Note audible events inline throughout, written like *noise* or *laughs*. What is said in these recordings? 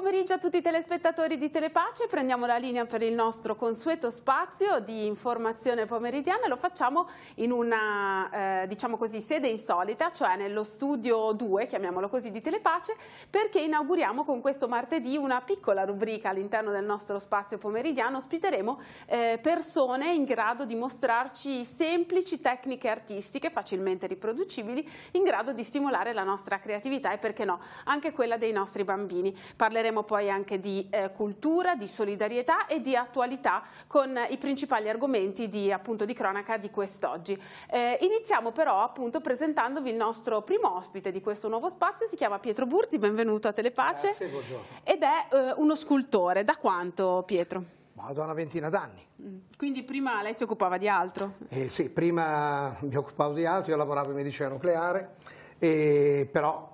pomeriggio a tutti i telespettatori di Telepace, prendiamo la linea per il nostro consueto spazio di informazione pomeridiana e lo facciamo in una eh, diciamo così, sede insolita, cioè nello studio 2, chiamiamolo così, di Telepace, perché inauguriamo con questo martedì una piccola rubrica all'interno del nostro spazio pomeridiano, ospiteremo eh, persone in grado di mostrarci semplici tecniche artistiche facilmente riproducibili, in grado di stimolare la nostra creatività e perché no, anche quella dei nostri bambini. Parleremo parleremo poi anche di eh, cultura, di solidarietà e di attualità con eh, i principali argomenti di, appunto, di cronaca di quest'oggi. Eh, iniziamo però appunto presentandovi il nostro primo ospite di questo nuovo spazio, si chiama Pietro Burzi, benvenuto a Telepace. Grazie, buongiorno. Ed è eh, uno scultore, da quanto Pietro? da una ventina d'anni. Mm. Quindi prima lei si occupava di altro? Eh sì, prima mi occupavo di altro, io lavoravo in medicina nucleare, e però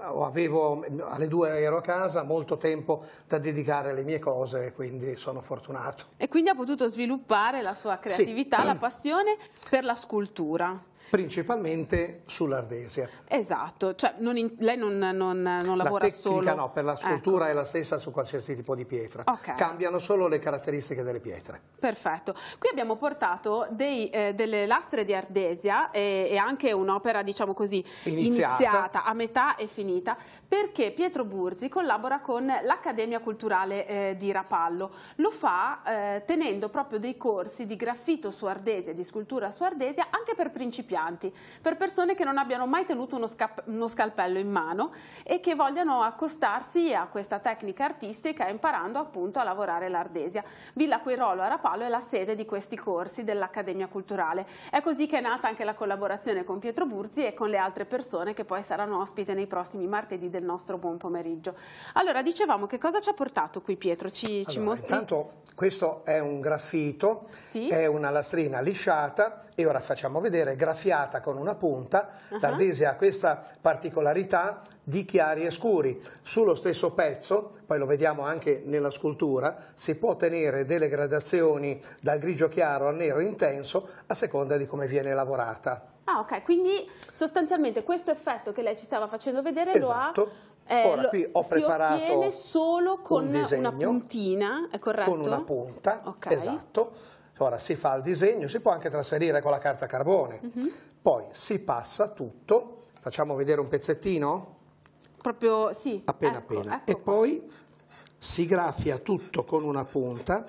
avevo, alle due ero a casa, molto tempo da dedicare alle mie cose, quindi sono fortunato. E quindi ha potuto sviluppare la sua creatività, sì. la passione per la scultura principalmente sull'Ardesia. Esatto, cioè, non in, lei non, non, non lavora la tecnica, solo... no, per la ecco. scultura ecco. è la stessa su qualsiasi tipo di pietra, okay. cambiano solo le caratteristiche delle pietre. Perfetto, qui abbiamo portato dei, eh, delle lastre di Ardesia e, e anche un'opera, diciamo così, iniziata. iniziata. a metà e finita, perché Pietro Burzi collabora con l'Accademia Culturale eh, di Rapallo, lo fa eh, tenendo proprio dei corsi di graffito su Ardesia, di scultura su Ardesia, anche per principianti principianti, per persone che non abbiano mai tenuto uno, uno scalpello in mano e che vogliano accostarsi a questa tecnica artistica imparando appunto a lavorare l'ardesia. Villa Quirolo a Rapallo è la sede di questi corsi dell'Accademia Culturale. È così che è nata anche la collaborazione con Pietro Burzi e con le altre persone che poi saranno ospite nei prossimi martedì del nostro buon pomeriggio. Allora, dicevamo che cosa ci ha portato qui Pietro? Ci, allora, ci mostri? Intanto questo è un graffito, sì? è una lastrina lisciata e ora facciamo vedere graffiata soffiata con una punta, uh -huh. l'ardese ha questa particolarità di chiari e scuri. Sullo stesso pezzo, poi lo vediamo anche nella scultura, si può ottenere delle gradazioni dal grigio chiaro al nero intenso a seconda di come viene lavorata. Ah ok, quindi sostanzialmente questo effetto che lei ci stava facendo vedere esatto. lo ha esatto. eh, Ora, qui ho preparato solo con un disegno, una puntina, è corretto? Con una punta, okay. esatto. Ora si fa il disegno, si può anche trasferire con la carta carbone, uh mhm. -huh. poi si passa tutto, facciamo vedere un pezzettino? Proprio sì. Appena ecco, appena. Ecco e poi si graffia tutto con una punta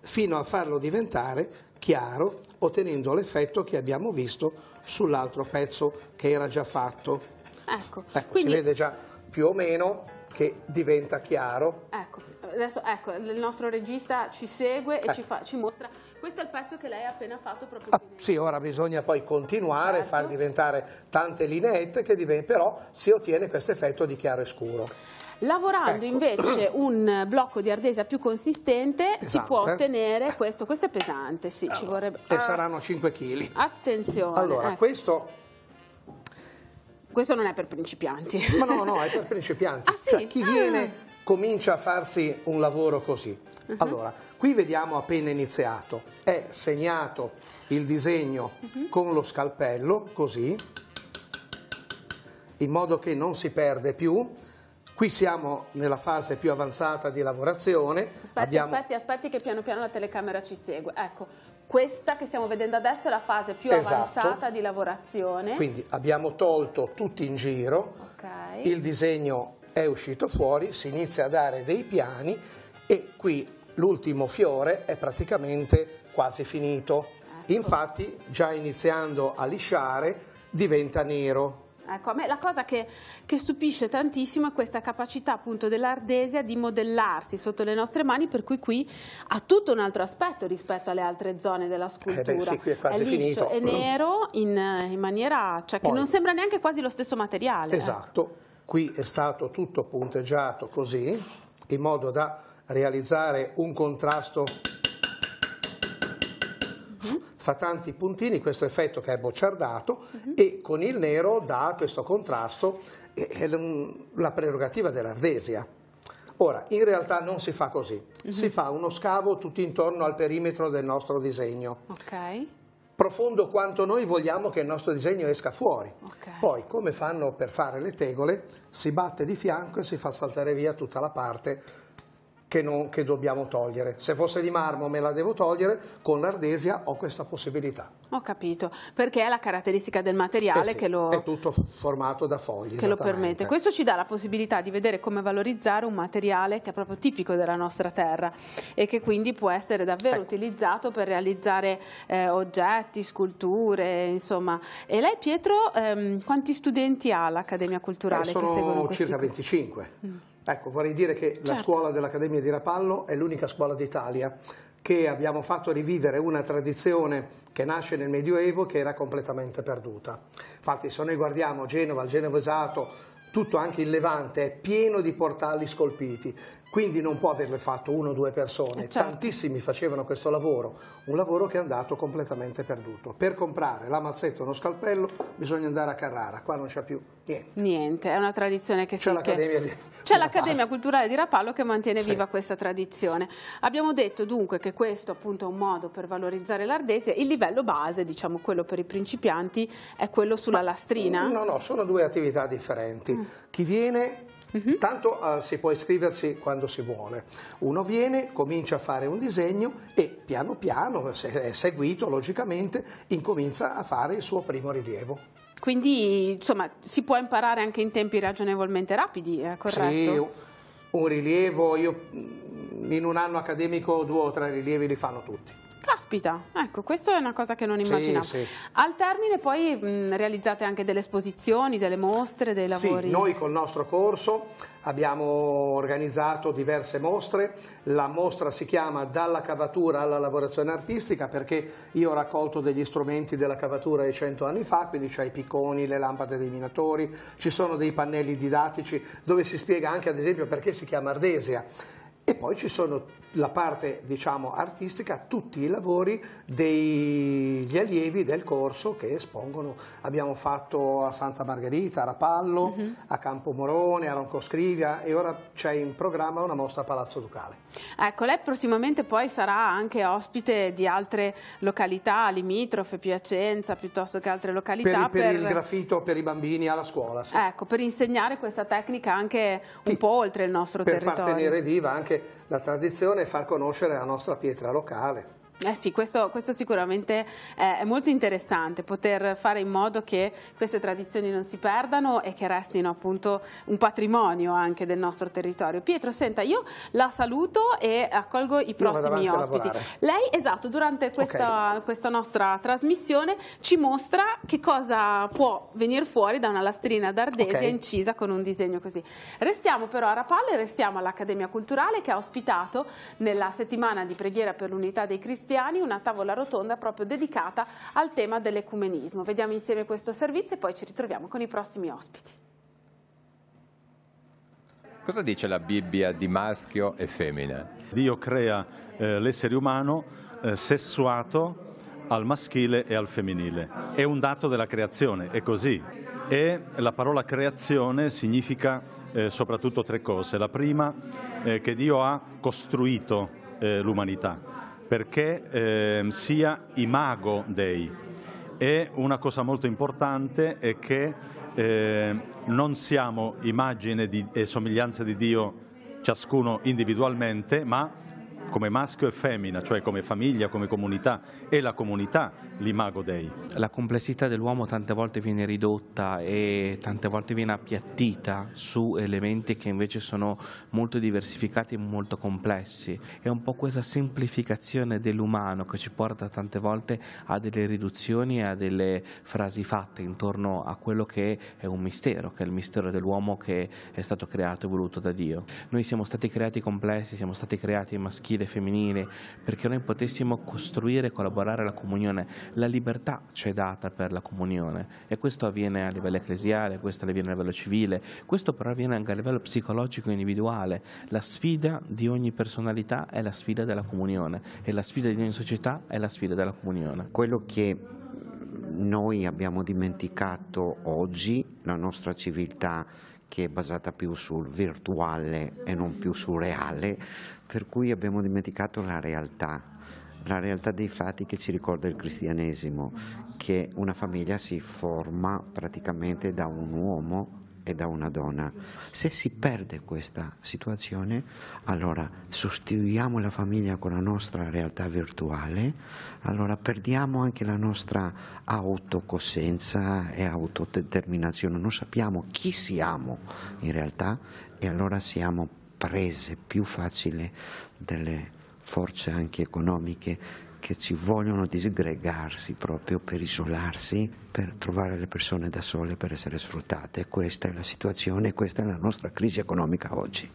fino a farlo diventare chiaro ottenendo l'effetto che abbiamo visto sull'altro pezzo che era già fatto. Ecco, ecco quindi... si vede già più o meno che diventa chiaro. Ecco adesso ecco, il nostro regista ci segue e eh. ci, fa, ci, mostra. Questo è il pezzo che lei ha appena fatto proprio ah, Sì, ora bisogna poi continuare, certo. far diventare tante lineette che divent- però si ottiene questo effetto di chiaro e scuro. Lavorando ecco. invece *clears throat* un blocco di ardesia più consistente pesante. si esatto. può ottenere questo, questo è pesante, sì, allora, ci vorrebbe... E ah. saranno 5 kg. Attenzione. Allora, ecco. questo questo non è per principianti. Ma no, no, è per *laughs* principianti. Ah, sì? Cioè, chi ah. viene comincia a farsi un lavoro così. Uh -huh. Allora, qui vediamo appena iniziato, è segnato il disegno uh -huh. con lo scalpello, così, in modo che non si perde più. Qui siamo nella fase più avanzata di lavorazione. Aspetti, Abbiamo... aspetti, aspetti che piano piano la telecamera ci segue. Ecco, questa che stiamo vedendo adesso è la fase più esatto. avanzata di lavorazione. Quindi abbiamo tolto tutti in giro, okay. il disegno è uscito fuori, si inizia a dare dei piani e qui l'ultimo fiore è praticamente quasi finito. Ecco. Infatti già iniziando a lisciare diventa nero. Ecco, a me la cosa che, che, stupisce tantissimo è questa capacità appunto dell'ardesia di modellarsi sotto le nostre mani, per cui qui ha tutto un altro aspetto rispetto alle altre zone della scultura. Eh beh, sì, qui è quasi è liscio, finito. È nero in, in maniera, cioè Poi. che non sembra neanche quasi lo stesso materiale. Ecco. Esatto. Eh. Qui è stato tutto punteggiato così, in modo da realizzare un contrasto fa tanti puntini, questo effetto che è bocciardato uh mhm. -huh. e con il nero dà questo contrasto la prerogativa dell'ardesia. Ora, in realtà non si fa così, uh -huh. si mhm. fa uno scavo tutto intorno al perimetro del nostro disegno. Okay profondo quanto noi vogliamo che il nostro disegno esca fuori. Okay. Poi, come fanno per fare le tegole, si batte di fianco e si fa saltare via tutta la parte che, non, che, dobbiamo togliere. Se fosse di marmo me la devo togliere, con l'ardesia ho questa possibilità. Ho capito, perché è la caratteristica del materiale eh sì, che lo... È tutto formato da foglie. Che lo permette. Questo ci dà la possibilità di vedere come valorizzare un materiale che è proprio tipico della nostra terra e che quindi può essere davvero ecco. utilizzato per realizzare eh, oggetti, sculture, insomma. E lei Pietro, ehm, quanti studenti ha l'Accademia Culturale? Eh, sono circa 25. Mm. Ecco, vorrei dire che certo. la scuola dell'Accademia di Rapallo è l'unica scuola d'Italia che abbiamo fatto rivivere una tradizione che nasce nel Medioevo e che era completamente perduta. Infatti se noi guardiamo Genova, il Genovesato, tutto anche il Levante è pieno di portali scolpiti quindi non può averle fatto uno o due persone, eh, certo. tantissimi facevano questo lavoro, un lavoro che è andato completamente perduto. Per comprare la mazzetta o uno scalpello bisogna andare a Carrara, qua non c'è più niente. Niente, è una tradizione che si... C'è l'Accademia, di... Culturale di Rapallo che mantiene sì. viva questa tradizione. Abbiamo detto dunque che questo appunto è un modo per valorizzare l'Ardesia, il livello base, diciamo quello per i principianti, è quello sulla Ma, lastrina? No, no, sono due attività differenti. Mm. Chi viene -hmm. Tanto uh, si può iscriversi quando si vuole. Uno viene, comincia a fare un disegno e piano piano, se è seguito logicamente, incomincia a fare il suo primo rilievo. Quindi insomma si può imparare anche in tempi ragionevolmente rapidi, è eh, corretto? Sì, un rilievo, io in un anno accademico due o tre rilievi li fanno tutti. Caspita, ecco, questa è una cosa che non immaginavo. Sì, sì. Al termine poi mh, realizzate anche delle esposizioni, delle mostre, dei lavori? Sì, noi col nostro corso abbiamo organizzato diverse mostre, la mostra si chiama Dalla cavatura alla lavorazione artistica perché io ho raccolto degli strumenti della cavatura di cento anni fa, quindi c'è i picconi, le lampade dei minatori, ci sono dei pannelli didattici dove si spiega anche ad esempio perché si chiama Ardesia e poi ci sono la parte diciamo, artistica, tutti i lavori degli allievi del corso che espongono. Abbiamo fatto a Santa Margherita, a Rapallo, uh mhm. -huh. a Campo Morone, a Ronco Scrivia e ora c'è in programma una mostra a Palazzo Ducale. Ecco, lei prossimamente poi sarà anche ospite di altre località limitrofe, Piacenza, piuttosto che altre località. Per, per, per... il grafito per i bambini alla scuola. Sì. Ecco, per insegnare questa tecnica anche sì, un po' oltre il nostro per territorio. Per far tenere viva anche la tradizione e far conoscere la nostra pietra locale. Eh sì, questo, questo sicuramente eh, è molto interessante, poter fare in modo che queste tradizioni non si perdano e che restino appunto un patrimonio anche del nostro territorio. Pietro, senta, io la saluto e accolgo i prossimi ospiti. Lei, esatto, durante questa, okay. questa nostra trasmissione ci mostra che cosa può venire fuori da una lastrina d'ardesia okay. incisa con un disegno così. Restiamo però a Rapalle, e restiamo all'Accademia Culturale che ha ospitato nella settimana di preghiera per l'unità dei cristiani Cristiani, una tavola rotonda proprio dedicata al tema dell'ecumenismo. Vediamo insieme questo servizio e poi ci ritroviamo con i prossimi ospiti. Cosa dice la Bibbia di maschio e femmina? Dio crea eh, l'essere umano eh, sessuato al maschile e al femminile. È un dato della creazione, è così. E la parola creazione significa eh, soprattutto tre cose. La prima è eh, che Dio ha costruito eh, l'umanità perché eh, sia Imago Dei e una cosa molto importante è che eh, non siamo immagine di, e somiglianza di Dio ciascuno individualmente, ma come maschio e femmina, cioè come famiglia, come comunità, e la comunità l'imago dei. La complessità dell'uomo tante volte viene ridotta e tante volte viene appiattita su elementi che invece sono molto diversificati e molto complessi. È un po' questa semplificazione dell'umano che ci porta tante volte a delle riduzioni e a delle frasi fatte intorno a quello che è un mistero, che è il mistero dell'uomo che è stato creato e voluto da Dio. Noi siamo stati creati complessi, siamo stati creati maschili maschile e femminile, perché noi potessimo costruire e collaborare la comunione. La libertà ci è data per la comunione e questo avviene a livello ecclesiale, questo avviene a livello civile, questo però avviene anche a livello psicologico e individuale. La sfida di ogni personalità è la sfida della comunione e la sfida di ogni società è la sfida della comunione. Quello che noi abbiamo dimenticato oggi, la nostra civiltà che è basata più sul virtuale e non più sul reale, per cui abbiamo dimenticato la realtà, la realtà dei fatti che ci ricorda il cristianesimo, che una famiglia si forma praticamente da un uomo e da una donna. Se si perde questa situazione, allora sostituiamo la famiglia con la nostra realtà virtuale, allora perdiamo anche la nostra autocoscienza e autodeterminazione, non sappiamo chi siamo in realtà e allora siamo prese più facile delle forze anche economiche che ci vogliono disgregarsi proprio per isolarsi, per trovare le persone da sole, per essere sfruttate. Questa è la situazione, questa è la nostra crisi economica oggi.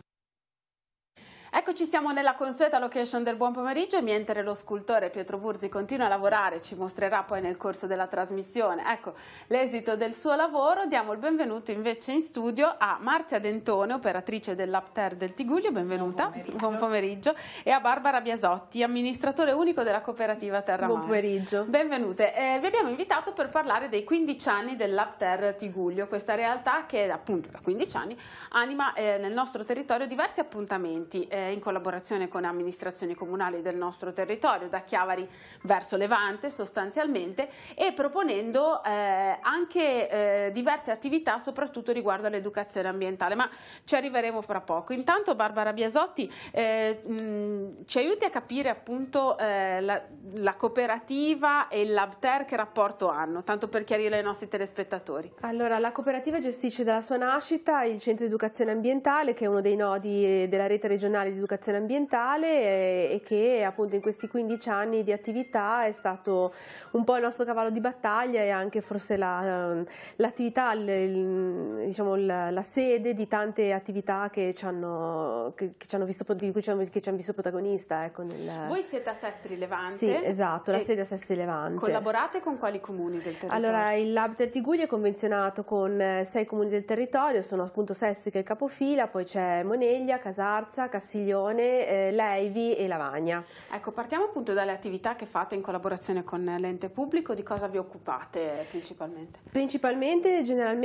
Eccoci siamo nella consueta location del buon pomeriggio e mentre lo scultore Pietro Burzi continua a lavorare, ci mostrerà poi nel corso della trasmissione ecco, l'esito del suo lavoro, diamo il benvenuto invece in studio a Marzia Dentone, operatrice dell'Apter del Tiguglio, benvenuta, buon pomeriggio. buon pomeriggio. e a Barbara Biasotti, amministratore unico della cooperativa Terra Buon pomeriggio. Benvenute, eh, vi abbiamo invitato per parlare dei 15 anni dell'Apter Tiguglio, questa realtà che appunto da 15 anni anima eh, nel nostro territorio diversi appuntamenti. Eh, eh, in collaborazione con amministrazioni comunali del nostro territorio, da Chiavari verso Levante sostanzialmente, e proponendo eh, anche eh, diverse attività soprattutto riguardo all'educazione ambientale, ma ci arriveremo fra poco. Intanto Barbara Biasotti eh, mh, ci aiuti a capire appunto eh, la, la, cooperativa e LabTer che rapporto hanno, tanto per chiarire ai nostri telespettatori. Allora, la cooperativa gestisce dalla sua nascita il Centro di Educazione Ambientale, che è uno dei nodi eh, della rete regionale di educazione ambientale eh, e che appunto in questi 15 anni di attività è stato un po' il nostro cavallo di battaglia e anche forse la, ehm, l'attività, il, diciamo, la, la, sede di tante attività che ci hanno, che, che ci hanno visto, di cui ci hanno, ci hanno visto protagonista. Ecco, nel... Voi siete a Sestri Levante? Sì, esatto, la sede a Sestri Levante. Collaborate con quali comuni del territorio? Allora, il Lab del Tertiguglia è convenzionato con eh, sei comuni del territorio, sono appunto Sestri che è il capofila, poi c'è Moneglia, Casarza, Cassino, Castiglione, eh, Leivi e Lavagna. Ecco, partiamo appunto dalle attività che fate in collaborazione con l'ente pubblico, di cosa vi occupate eh, principalmente? Principalmente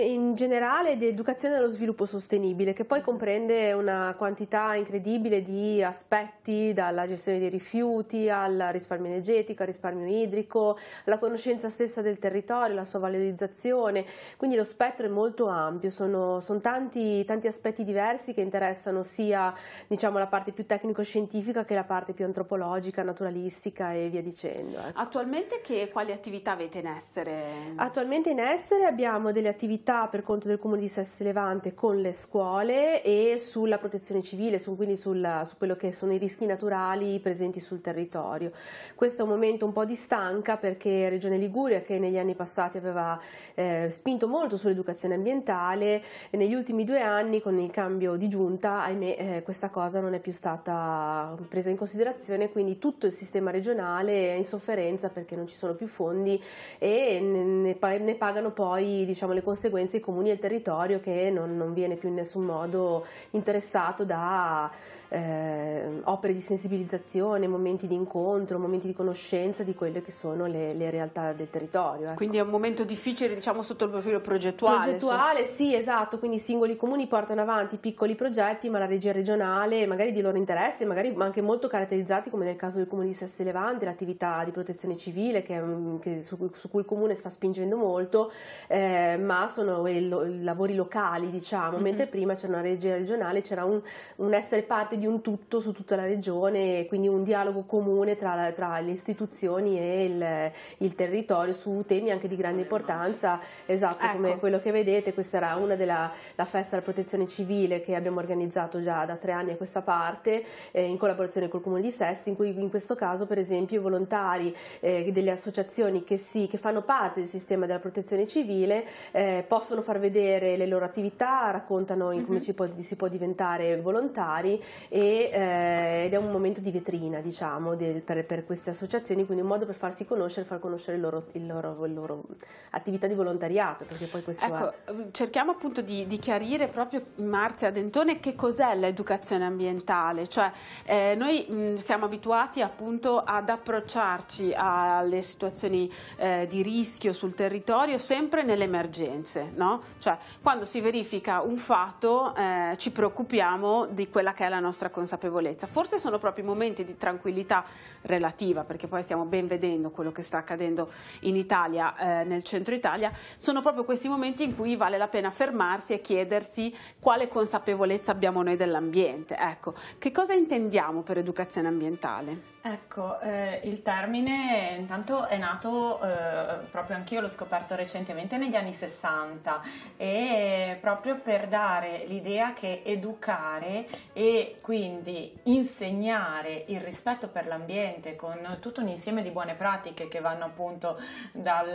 in generale di educazione allo sviluppo sostenibile, che poi comprende una quantità incredibile di aspetti, dalla gestione dei rifiuti al risparmio energetico, al risparmio idrico, alla conoscenza stessa del territorio, la sua valorizzazione, quindi lo spettro è molto ampio, sono, sono tanti, tanti aspetti diversi che interessano sia diciamo, la la parte più tecnico-scientifica che la parte più antropologica, naturalistica e via dicendo. Ecco. Attualmente che, quali attività avete in essere? Attualmente in essere abbiamo delle attività per conto del Comune di Sessi Levante con le scuole e sulla protezione civile, su, quindi sulla, su quello che sono i rischi naturali presenti sul territorio. Questo è un momento un po' di stanca perché Regione Liguria che negli anni passati aveva eh, spinto molto sull'educazione ambientale, negli ultimi due anni con il cambio di giunta, ahimè, eh, questa cosa non è è più stata presa in considerazione, quindi tutto il sistema regionale è in sofferenza perché non ci sono più fondi e ne, ne pagano poi diciamo, le conseguenze i comuni e il territorio che non, non viene più in nessun modo interessato da eh, opere di sensibilizzazione, momenti di incontro, momenti di conoscenza di quelle che sono le, le realtà del territorio. Ecco. Quindi è un momento difficile diciamo sotto il profilo progettuale. Progettuale, cioè. sì esatto, quindi i singoli comuni portano avanti piccoli progetti ma la regia regionale magari magari di loro interesse, magari anche molto caratterizzati come nel caso del comune di Sesti Levante, l'attività di protezione civile che, che su, su, cui il comune sta spingendo molto, eh, ma sono i, lo, lavori locali diciamo, mm -hmm. mentre prima c'era una regia regionale, c'era un, un, essere parte di un tutto su tutta la regione, quindi un dialogo comune tra, tra le istituzioni e il, il, territorio su temi anche di grande importanza, esatto ecco. come quello che vedete, questa era una della festa della protezione civile che abbiamo organizzato già da tre anni a questa parte eh, in collaborazione col Comune di Sesto, in cui in questo caso per esempio i volontari eh, delle associazioni che, si, che, fanno parte del sistema della protezione civile eh, possono far vedere le loro attività, raccontano in come mm -hmm. si, può, si può, diventare volontari e, eh, ed è un momento di vetrina diciamo, del, per, per, queste associazioni, quindi un modo per farsi conoscere, far conoscere la loro, loro, loro, attività di volontariato. Ecco, è... cerchiamo appunto di, di chiarire proprio Marzia Dentone che cos'è l'educazione ambientale mentale, cioè eh, noi mh, siamo abituati appunto ad approcciarci alle situazioni eh, di rischio sul territorio sempre nelle emergenze, no? cioè quando si verifica un fatto eh, ci preoccupiamo di quella che è la nostra consapevolezza, forse sono proprio i momenti di tranquillità relativa perché poi stiamo ben vedendo quello che sta accadendo in Italia, eh, nel centro Italia, sono proprio questi momenti in cui vale la pena fermarsi e chiedersi quale consapevolezza abbiamo noi dell'ambiente, ecco. Ecco, che cosa intendiamo per educazione ambientale? Ecco, eh, il termine intanto è nato, eh, proprio anch'io l'ho scoperto recentemente, negli anni 60 e proprio per dare l'idea che educare e quindi insegnare il rispetto per l'ambiente con tutto un insieme di buone pratiche che vanno appunto dal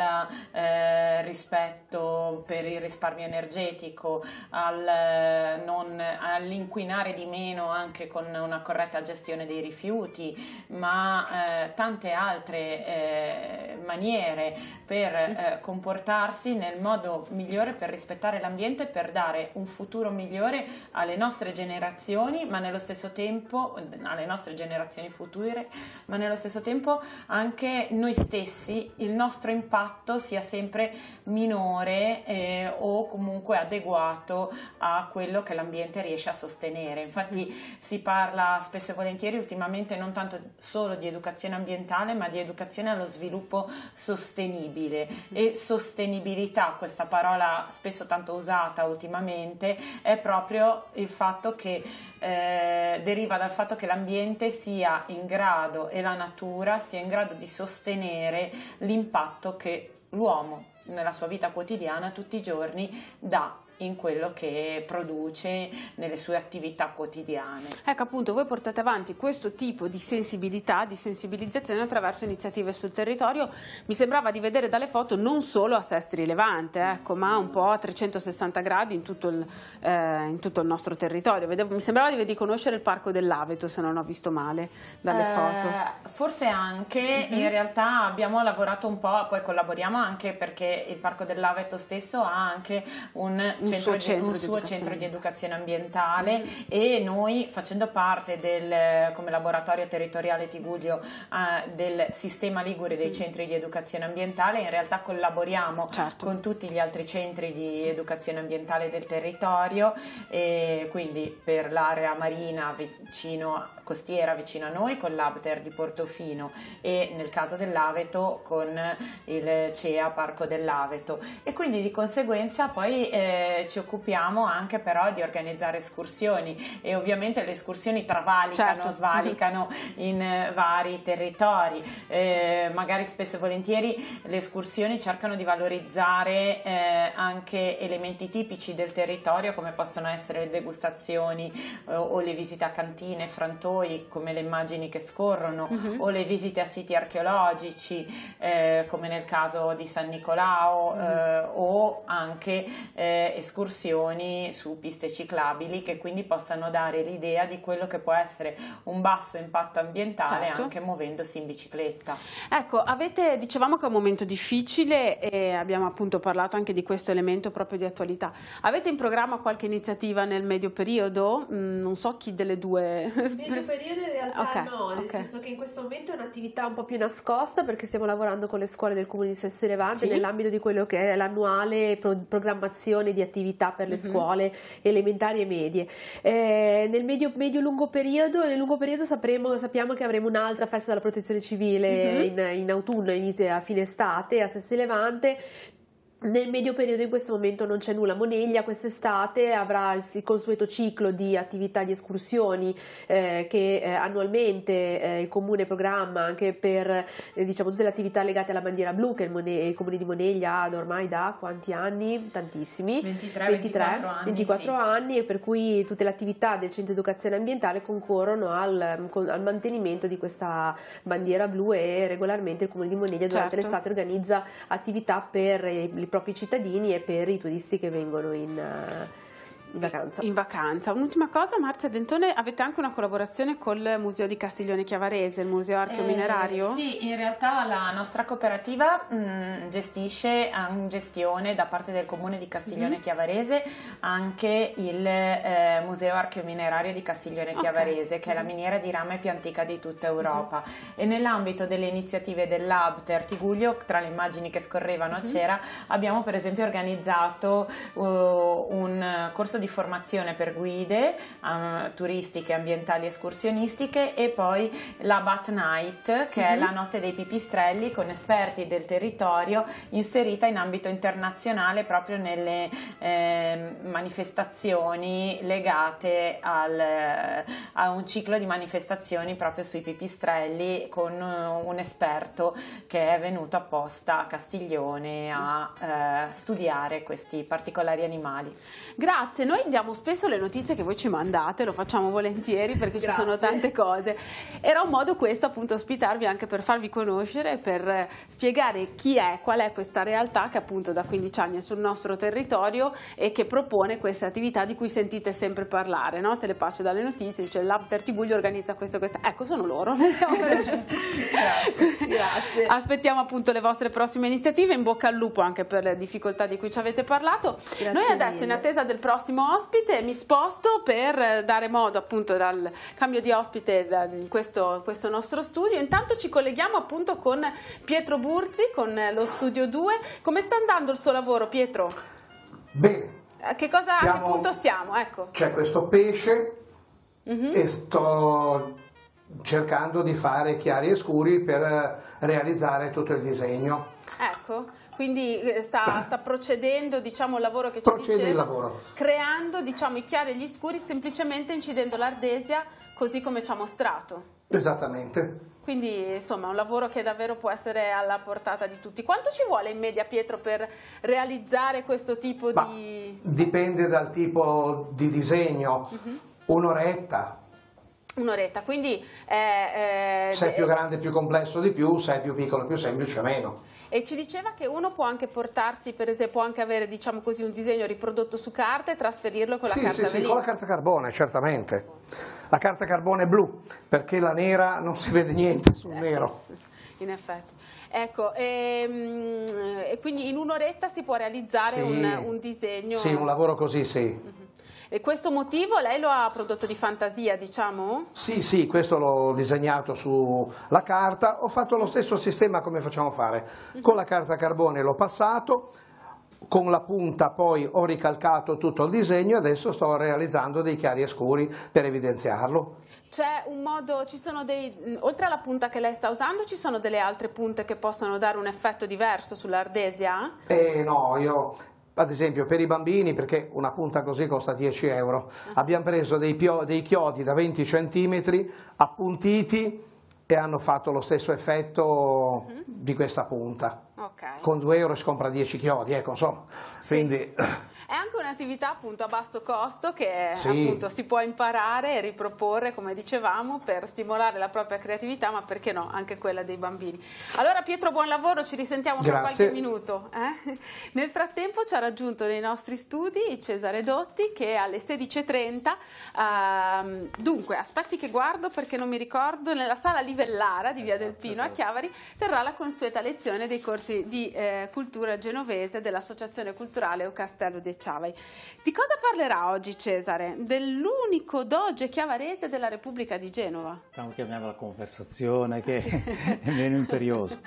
eh, rispetto per il risparmio energetico al, eh, non, all'inquinare di meno anche con una corretta gestione dei rifiuti ma eh, tante altre eh, maniere per eh, comportarsi nel modo migliore per rispettare l'ambiente, per dare un futuro migliore alle nostre generazioni, ma nello stesso tempo alle nostre generazioni future, ma nello stesso tempo anche noi stessi, il nostro impatto sia sempre minore eh, o comunque adeguato a quello che l'ambiente riesce a sostenere. Infatti si parla spesso e volentieri ultimamente non tanto solo di educazione ambientale ma di educazione allo sviluppo sostenibile mm-hmm. e sostenibilità, questa parola spesso tanto usata ultimamente, è proprio il fatto che eh, deriva dal fatto che l'ambiente sia in grado e la natura sia in grado di sostenere l'impatto che l'uomo nella sua vita quotidiana tutti i giorni dà in quello che produce nelle sue attività quotidiane. Ecco appunto, voi portate avanti questo tipo di sensibilità, di sensibilizzazione attraverso iniziative sul territorio, mi sembrava di vedere dalle foto non solo a Sestri Levante, ecco, ma un po' a 360 gradi in tutto il, eh, in tutto il nostro territorio, Vedevo, mi sembrava di riconoscere il Parco dell'Aveto se non ho visto male dalle eh, foto. Forse anche, uh mhm. -huh. in realtà abbiamo lavorato un po', poi collaboriamo anche perché il Parco dell'Aveto stesso ha anche un centro, suo, centro, un di suo centro di educazione ambientale e noi facendo parte del, come laboratorio territoriale Tiguglio eh, del sistema Ligure dei centri di educazione ambientale in realtà collaboriamo certo. con tutti gli altri centri di educazione ambientale del territorio e quindi per l'area marina vicino, costiera vicino a noi con l'Abter di Portofino e nel caso dell'Aveto con il CEA Parco dell'Aveto e quindi di conseguenza poi eh, eh, ci occupiamo anche però di organizzare escursioni e ovviamente le escursioni travalicano, certo. svalicano in eh, vari territori, eh, magari spesso e volentieri le escursioni cercano di valorizzare eh, anche elementi tipici del territorio come possono essere le degustazioni eh, o le visite a cantine, frantoi come le immagini che scorrono uh-huh. o le visite a siti archeologici come nel caso di San Nicolao uh-huh. o anche eh, escursioni su piste ciclabili che quindi possano dare l'idea di quello che può essere un basso impatto ambientale certo. anche muovendosi in bicicletta. Ecco, avete, dicevamo che è un momento difficile e abbiamo appunto parlato anche di questo elemento proprio di attualità. Avete in programma qualche iniziativa nel medio periodo? Mm, non so chi delle due... medio periodo in realtà okay. no, nel okay. senso che in questo momento è un'attività un po' più nascosta perché stiamo lavorando con le scuole del comune di Sessi Levante sì. nell'ambito di quello che è l'annuale pro programmazione di attività attività per le uh-huh. scuole elementari e medie. Eh, nel medio-lungo periodo, nel lungo periodo sapremo, sappiamo che avremo un'altra festa della protezione civile uh-huh. in, in, autunno, inizia a fine estate, a Sesti Levante, nel medio periodo in questo momento non c'è nulla, Moneglia quest'estate avrà il consueto ciclo di attività di escursioni eh, che eh, annualmente eh, il comune programma anche per eh, diciamo, tutte le attività legate alla bandiera blu che il, Mone- il, comune di Moneglia ha ormai da quanti anni? Tantissimi, 23, 23 24, anni, 24 sì. anni, e per cui tutte le attività del centro educazione ambientale concorrono al, mm, al mantenimento di questa bandiera blu e regolarmente il comune di Moneglia certo. durante l'estate organizza attività per eh, le propri cittadini e per i turisti che vengono in, eh, in vacanza. In vacanza. Un'ultima cosa, Marzia Dentone, avete anche una collaborazione col Museo di Castiglione Chiavarese, il Museo Archeominerario? Eh, sì, in realtà la nostra cooperativa mh, mm, gestisce, ha in gestione da parte del Comune di Castiglione mhm. Chiavarese anche il eh, Museo Minerario di Castiglione Chiavarese, okay. che è la miniera di rame più antica di tutta mhm. Europa. Mm. E nell'ambito delle iniziative dell'Hub Tertiguglio, tra le immagini che scorrevano mm. c'era, abbiamo per esempio organizzato uh, un corso di di formazione per guide um, turistiche, ambientali, escursionistiche e poi la Bat Night che mm-hmm. è mhm. la notte dei pipistrelli con esperti del territorio inserita in ambito internazionale proprio nelle eh, manifestazioni legate al, a un ciclo di manifestazioni proprio sui pipistrelli con eh, un esperto che è venuto apposta a Castiglione a eh, studiare questi particolari animali. Grazie, noi diamo spesso le notizie che voi ci mandate, lo facciamo volentieri perché ci sono tante cose. Era un modo questo appunto ospitarvi anche per farvi conoscere, per spiegare chi è, qual è questa realtà che appunto da 15 anni è sul nostro territorio e che propone queste attività di cui sentite sempre parlare, no? Te le faccio dalle notizie, dice cioè l'Hub Tertigugli organizza questo, questo. Ecco, sono loro. *laughs* grazie, grazie. Aspettiamo appunto le vostre prossime iniziative, in bocca al lupo anche per le difficoltà di cui ci avete parlato. Grazie Noi adesso mille. in attesa del prossimo primo ospite mi sposto per eh, dare modo appunto dal cambio di ospite in questo, questo, nostro studio. Intanto ci colleghiamo appunto con Pietro Burzi, con eh, lo Studio 2. Come sta andando il suo lavoro Pietro? Bene. Eh, a che, cosa, siamo, a che punto siamo? Ecco. C'è questo pesce uh mhm. -huh. e sto cercando di fare chiari e scuri per realizzare tutto il disegno. Ecco. Quindi eh, sta, sta procedendo diciamo, il lavoro che ci Procede dicevi, il lavoro. creando diciamo, i chiari e gli scuri semplicemente incidendo l'ardesia così come ci ha mostrato. Esattamente. Quindi insomma è un lavoro che davvero può essere alla portata di tutti. Quanto ci vuole in media Pietro per realizzare questo tipo Ma, di... Dipende dal tipo di disegno, uh mhm. -huh. un'oretta. Un'oretta, quindi... Eh, eh, se è più grande più complesso di più, se è più piccolo più semplice meno e ci diceva che uno può anche portarsi, per esempio, può anche avere diciamo così, un disegno riprodotto su carta e trasferirlo con la sì, carta sì, velina. Sì, con la carta carbone, certamente. La carta carbone è blu, perché la nera non si vede niente sul eh, nero. In effetti. Ecco, e, ehm, e quindi in un'oretta si può realizzare sì. un, un, disegno. Sì, un lavoro così, sì. Mhm. E questo motivo lei lo ha prodotto di fantasia, diciamo? Sì, sì, questo l'ho disegnato sulla carta. Ho fatto lo stesso sistema come facciamo fare. Mhm. Con la carta carbone l'ho passato, con la punta poi ho ricalcato tutto il disegno e adesso sto realizzando dei chiari e scuri per evidenziarlo. C'è un modo, ci sono dei, oltre alla punta che lei sta usando, ci sono delle altre punte che possono dare un effetto diverso sull'ardesia? Eh no, io ad esempio per i bambini, perché una punta così costa 10 euro, abbiamo preso dei, dei chiodi da 20 cm appuntiti e hanno fatto lo stesso effetto mm-hmm. di questa punta. Okay. Con 2 euro si compra 10 chiodi, ecco, insomma. Sì. Quindi... È anche un'attività appunto a basso costo che sì. appunto si può imparare e riproporre, come dicevamo, per stimolare la propria creatività, ma perché no, anche quella dei bambini. Allora Pietro, buon lavoro, ci risentiamo Grazie. fra qualche minuto. Eh? *laughs* Nel frattempo ci ha raggiunto nei nostri studi Cesare Dotti che alle 16.30, ehm, dunque aspetti che guardo perché non mi ricordo, nella sala Livellara di Via del Pino a esatto. Chiavari terrà la consueta lezione dei corsi di eh, cultura genovese dell'Associazione Culturale O Castello dei Ciavai. Di cosa parlerà oggi Cesare? Dell'unico doge chiavarese della Repubblica di Genova. Stiamo chiamando la conversazione che ah, *laughs* è meno imperioso.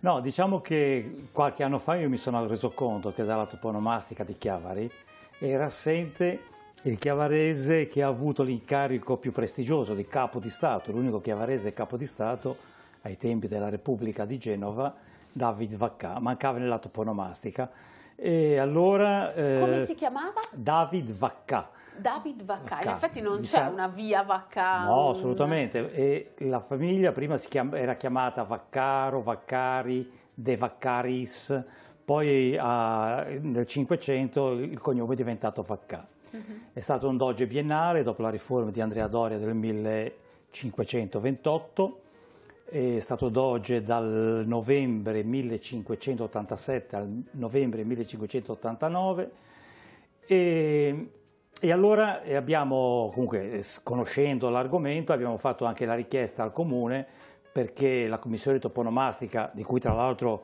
No, diciamo che qualche anno fa io mi sono reso conto che dalla toponomastica di Chiavari era assente il chiavarese che ha avuto l'incarico più prestigioso di capo di Stato, l'unico chiavarese capo di Stato ai tempi della Repubblica di Genova, David Vaccà, mancava nella toponomastica e allora, eh, Come si chiamava? David Vacca. David Vaccà, in effetti non c'è sa... una via Vacca. No, assolutamente. E la famiglia prima chiam... era chiamata Vaccaro, Vaccari, De Vaccaris, poi ah, nel Cinquecento il cognome è diventato Vacca. Uh mhm. -huh. È stato un doge biennale dopo la riforma di Andrea Doria del 1528 è stato doge dal novembre 1587 al novembre 1589 e, e allora abbiamo, comunque eh, conoscendo l'argomento, abbiamo fatto anche la richiesta al comune perché la commissione toponomastica, di cui tra l'altro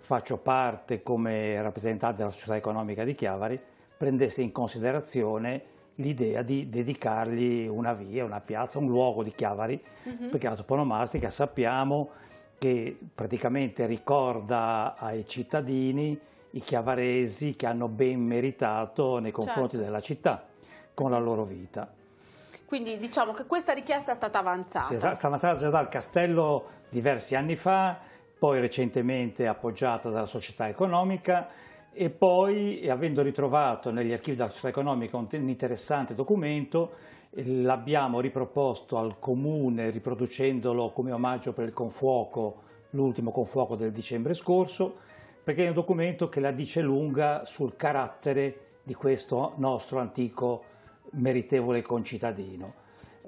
faccio parte come rappresentante della società economica di Chiavari, prendesse in considerazione l'idea di dedicargli una via, una piazza, un luogo di Chiavari, mm-hmm. perché la toponomastica sappiamo che praticamente ricorda ai cittadini i chiavaresi che hanno ben meritato nei confronti certo. della città con la loro vita. Quindi diciamo che questa richiesta è stata avanzata. È stata avanzata già dal Castello diversi anni fa, poi recentemente appoggiata dalla società economica e poi, eh, avendo ritrovato negli archivi della società economica un interessante documento, eh, l'abbiamo riproposto al comune riproducendolo come omaggio per il confuoco, l'ultimo confuoco del dicembre scorso, perché è un documento che la dice lunga sul carattere di questo nostro antico meritevole concittadino.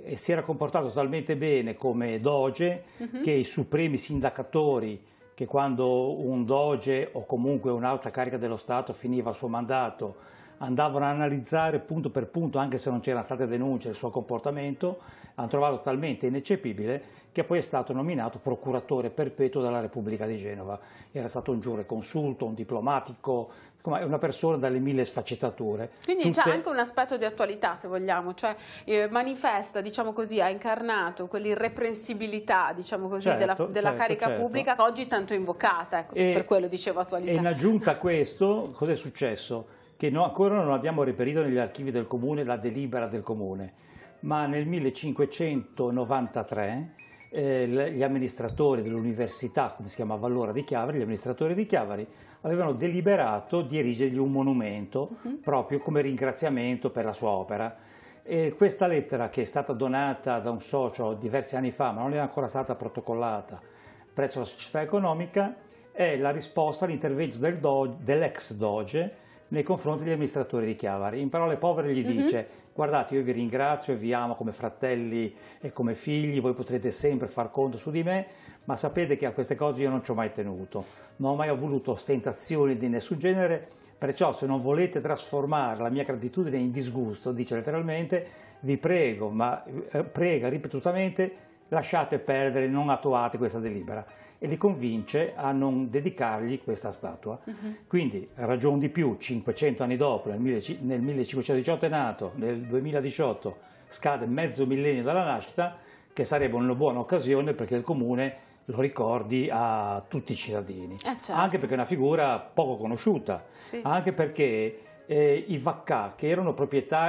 E si era comportato talmente bene come doge uh mhm. -huh. che i supremi sindacatori che quando un doge o comunque un'alta carica dello Stato finiva il suo mandato andavano a analizzare punto per punto, anche se non c'erano state denunce del suo comportamento, hanno trovato talmente ineccepibile che poi è stato nominato procuratore perpetuo della Repubblica di Genova. Era stato un giureconsulto, un diplomatico, è una persona dalle mille sfaccettature. Quindi Tutte... c'è anche un aspetto di attualità, se vogliamo, cioè eh, manifesta, diciamo così, ha incarnato quell'irreprensibilità, diciamo così, certo, della, della certo, carica certo. pubblica oggi tanto invocata, ecco, e, per quello dicevo attualità. E in aggiunta a questo, cosa è successo? che no, ancora non abbiamo reperito negli archivi del comune la delibera del comune, ma nel 1593 eh, gli amministratori dell'università, come si chiamava allora, di Chiavari, gli amministratori di Chiavari avevano deliberato di erigergli un monumento uh mhm. -huh. proprio come ringraziamento per la sua opera. E questa lettera che è stata donata da un socio diversi anni fa, ma non è ancora stata protocollata presso la società economica, è la risposta all'intervento dell'ex del Doge nei confronti degli amministratori di Chiavari. In parole povere gli mhm. dice mm-hmm. guardate io vi ringrazio, e vi amo come fratelli e come figli, voi potrete sempre far conto su di me, ma sapete che a queste cose io non ci ho mai tenuto, non ho mai avuto ostentazioni di nessun genere, perciò se non volete trasformare la mia gratitudine in disgusto, dice letteralmente, vi prego, ma eh, prega ripetutamente lasciate perdere, non attuate questa delibera e li convince a non dedicargli questa statua. Uh mhm. -huh. Quindi, ragion di più, 500 anni dopo, nel, 1518 è nato, nel 2018 scade mezzo millennio dalla nascita, che sarebbe una buona occasione perché il comune lo ricordi a tutti i cittadini, eh, certo. anche perché è una figura poco conosciuta, sì. anche perché eh, i Vaccà, che erano,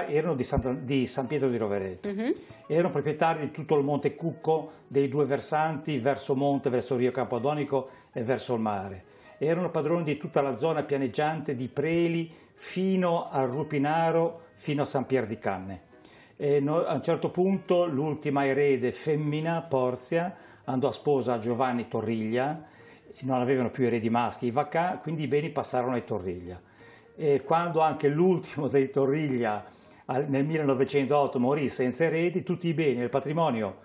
erano di, San, di, San, Pietro di Rovereto, mm -hmm. erano proprietari di tutto il Monte Cucco, dei due versanti, verso Monte, verso Rio Campodonico e verso il mare. Erano padroni di tutta la zona pianeggiante di Preli fino a Rupinaro, fino a San Pier di Canne. No, a un certo punto l'ultima erede femmina, Porzia, andò a sposa a Giovanni Torriglia, non avevano più eredi maschi i Vaccà, quindi i beni passarono ai Torriglia e quando anche l'ultimo dei Torriglia nel 1908 morì senza eredi, tutti i beni e il patrimonio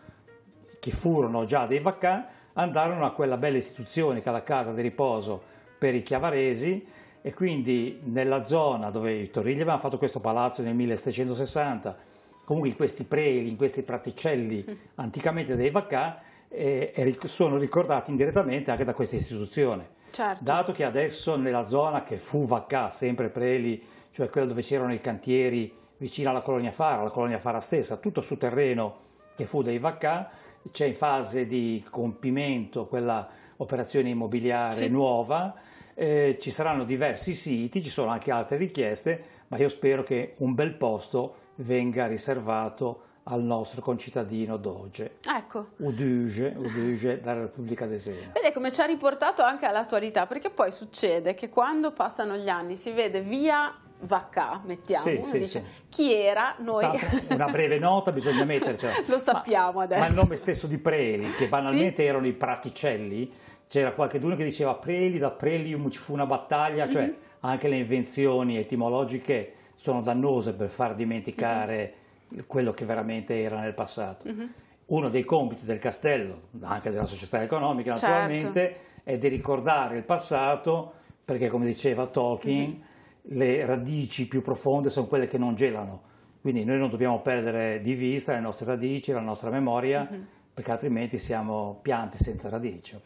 che furono già dei Vaccan andarono a quella bella istituzione che è la casa di riposo per i chiavaresi e quindi nella zona dove i Torriglia avevano fatto questo palazzo nel 1760, comunque in questi preli, in questi praticelli mm. anticamente dei Vaccan, eh, sono ricordati indirettamente anche da questa istituzione. Certo. Dato che adesso nella zona che fu Vacca, sempre Preli, cioè quella dove c'erano i cantieri vicino alla colonia Fara, la colonia Fara stessa, tutto su terreno che fu dei Vacca, c'è in fase di compimento quella operazione immobiliare sì. nuova, eh, ci saranno diversi siti, ci sono anche altre richieste, ma io spero che un bel posto venga riservato al nostro concittadino Doge. Ecco. Uduge, *laughs* Uduge dalla Repubblica d'Esena. Vede come ci ha riportato anche all'attualità, perché poi succede che quando passano gli anni si vede via Vacca, mettiamo, sì, sì, dice, sì. chi era noi. Ah, una breve nota bisogna *laughs* mettercela. Lo sappiamo ma, adesso. Ma il nome stesso di Preli, che banalmente erano i Praticelli, c'era qualcuno che diceva Preli, da Prelium ci fu una battaglia, cioè mm -hmm. anche le invenzioni etimologiche sono dannose per far dimenticare mhm quello che veramente era nel passato. Mm-hmm. Uno dei compiti del castello, anche della società economica certo. naturalmente, è di ricordare il passato perché, come diceva Tolkien, mm-hmm. le radici più profonde sono quelle che non gelano. Quindi noi non dobbiamo perdere di vista le nostre radici, la nostra memoria. Mm-hmm perché altrimenti siamo piante senza radici.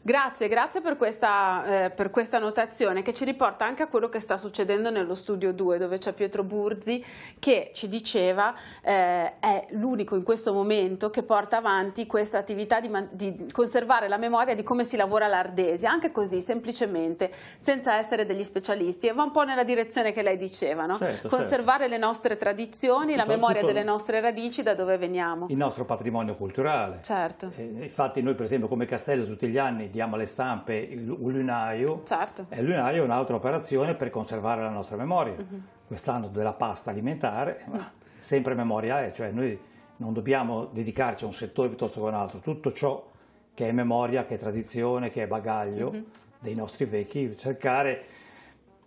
Grazie, grazie per questa, eh, per questa, notazione che ci riporta anche a quello che sta succedendo nello studio 2 dove c'è Pietro Burzi che ci diceva eh, è l'unico in questo momento che porta avanti questa attività di, di conservare la memoria di come si lavora l'Ardesia, anche così semplicemente, senza essere degli specialisti e va un po' nella direzione che lei diceva, no? certo, certo. conservare certo. le nostre tradizioni, tutto, la memoria delle nostre radici, da dove veniamo. Il nostro patrimonio culturale Certo. Eh, infatti noi per esempio come Castello tutti gli anni diamo alle stampe un lunario certo. e il lunario è un'altra operazione per conservare la nostra memoria. Uh mhm. -huh. Quest'anno della pasta alimentare, ma mm. sempre memoria è, cioè noi non dobbiamo dedicarci a un settore piuttosto che a un altro, tutto ciò che è memoria, che è tradizione, che è bagaglio uh mhm. -huh. dei nostri vecchi, cercare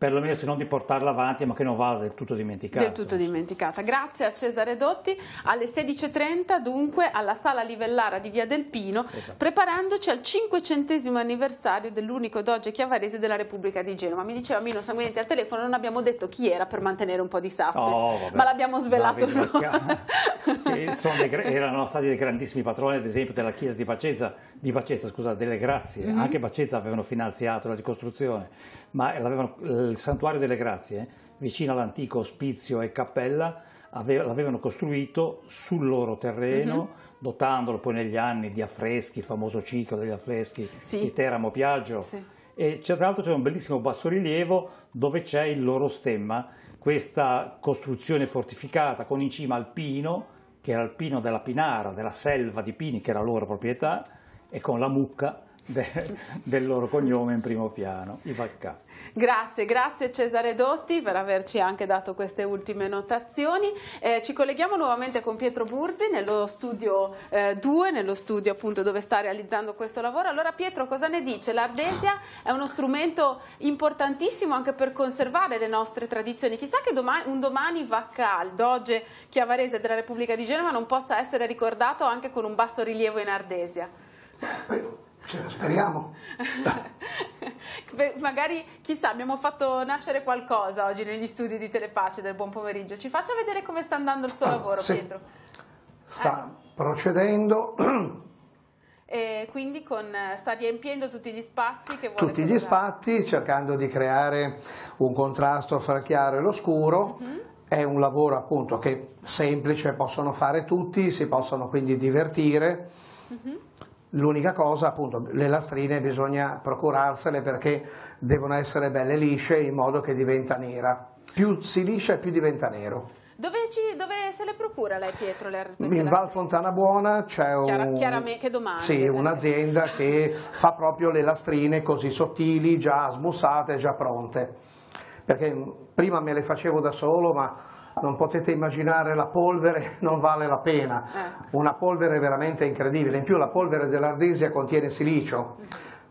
perlomeno se non di portarla avanti, ma che non vada del tutto dimenticata. Del tutto dimenticata. Grazie a Cesare Dotti. Alle 16.30 dunque alla Sala Livellara di Via del Pino, esatto. preparandoci al 500 anniversario dell'unico doge chiavarese della Repubblica di Genova. Mi diceva Mino Sanguinetti al telefono, non abbiamo detto chi era per mantenere un po' di suspense, oh, ma l'abbiamo svelato noi. *laughs* erano stati dei grandissimi patroni, ad esempio, della chiesa di Pacenza, di Pacenza scusa, delle Grazie. Mm -hmm. Anche Pacenza avevano finanziato la ricostruzione, ma l'avevano il Santuario delle Grazie, vicino all'antico ospizio e cappella, aveva, l'avevano costruito sul loro terreno, mm-hmm. dotandolo poi negli anni di affreschi, il famoso ciclo degli affreschi sì. di Teramo Piaggio. Sì. E tra l'altro c'è un bellissimo bassorilievo dove c'è il loro stemma, questa costruzione fortificata con in cima alpino, che era il pino della Pinara, della selva di pini, che era la loro proprietà, e con la mucca de, del loro cognome in primo piano, i Vacca. Grazie, grazie Cesare Dotti per averci anche dato queste ultime notazioni. Eh, ci colleghiamo nuovamente con Pietro Burzi nello studio 2, eh, nello studio appunto dove sta realizzando questo lavoro. Allora Pietro cosa ne dice? L'ardesia è uno strumento importantissimo anche per conservare le nostre tradizioni. Chissà che domani, un domani Vacca, il doge chiavarese della Repubblica di Genova non possa essere ricordato anche con un basso rilievo in Ardesia. Cioè, speriamo. *laughs* Magari, chissà, abbiamo fatto nascere qualcosa oggi negli studi di Telepace del buon pomeriggio. Ci faccia vedere come sta andando il suo ah, lavoro, sì. Pietro. Sta eh. procedendo. E quindi con, sta riempiendo tutti gli spazi che vuole Tutti creare. gli spazi, cercando di creare un contrasto fra chiaro e l'oscuro. Mm -hmm è un lavoro appunto che semplice possono fare tutti, si possono quindi divertire. Mm -hmm. L'unica cosa, appunto, le lastrine bisogna procurarsele perché devono essere belle lisce in modo che diventa nera. Più si liscia più diventa nero. Dove, ci, dove, se le procura lei Pietro? Le in Val Fontana Buona c'è un, sì, eh. un'azienda che fa proprio le lastrine così sottili, già smussate, già pronte. Perché prima me le facevo da solo, ma non potete immaginare la polvere *laughs* non vale la pena, eh. una polvere veramente incredibile, in più la polvere dell'ardesia contiene silicio,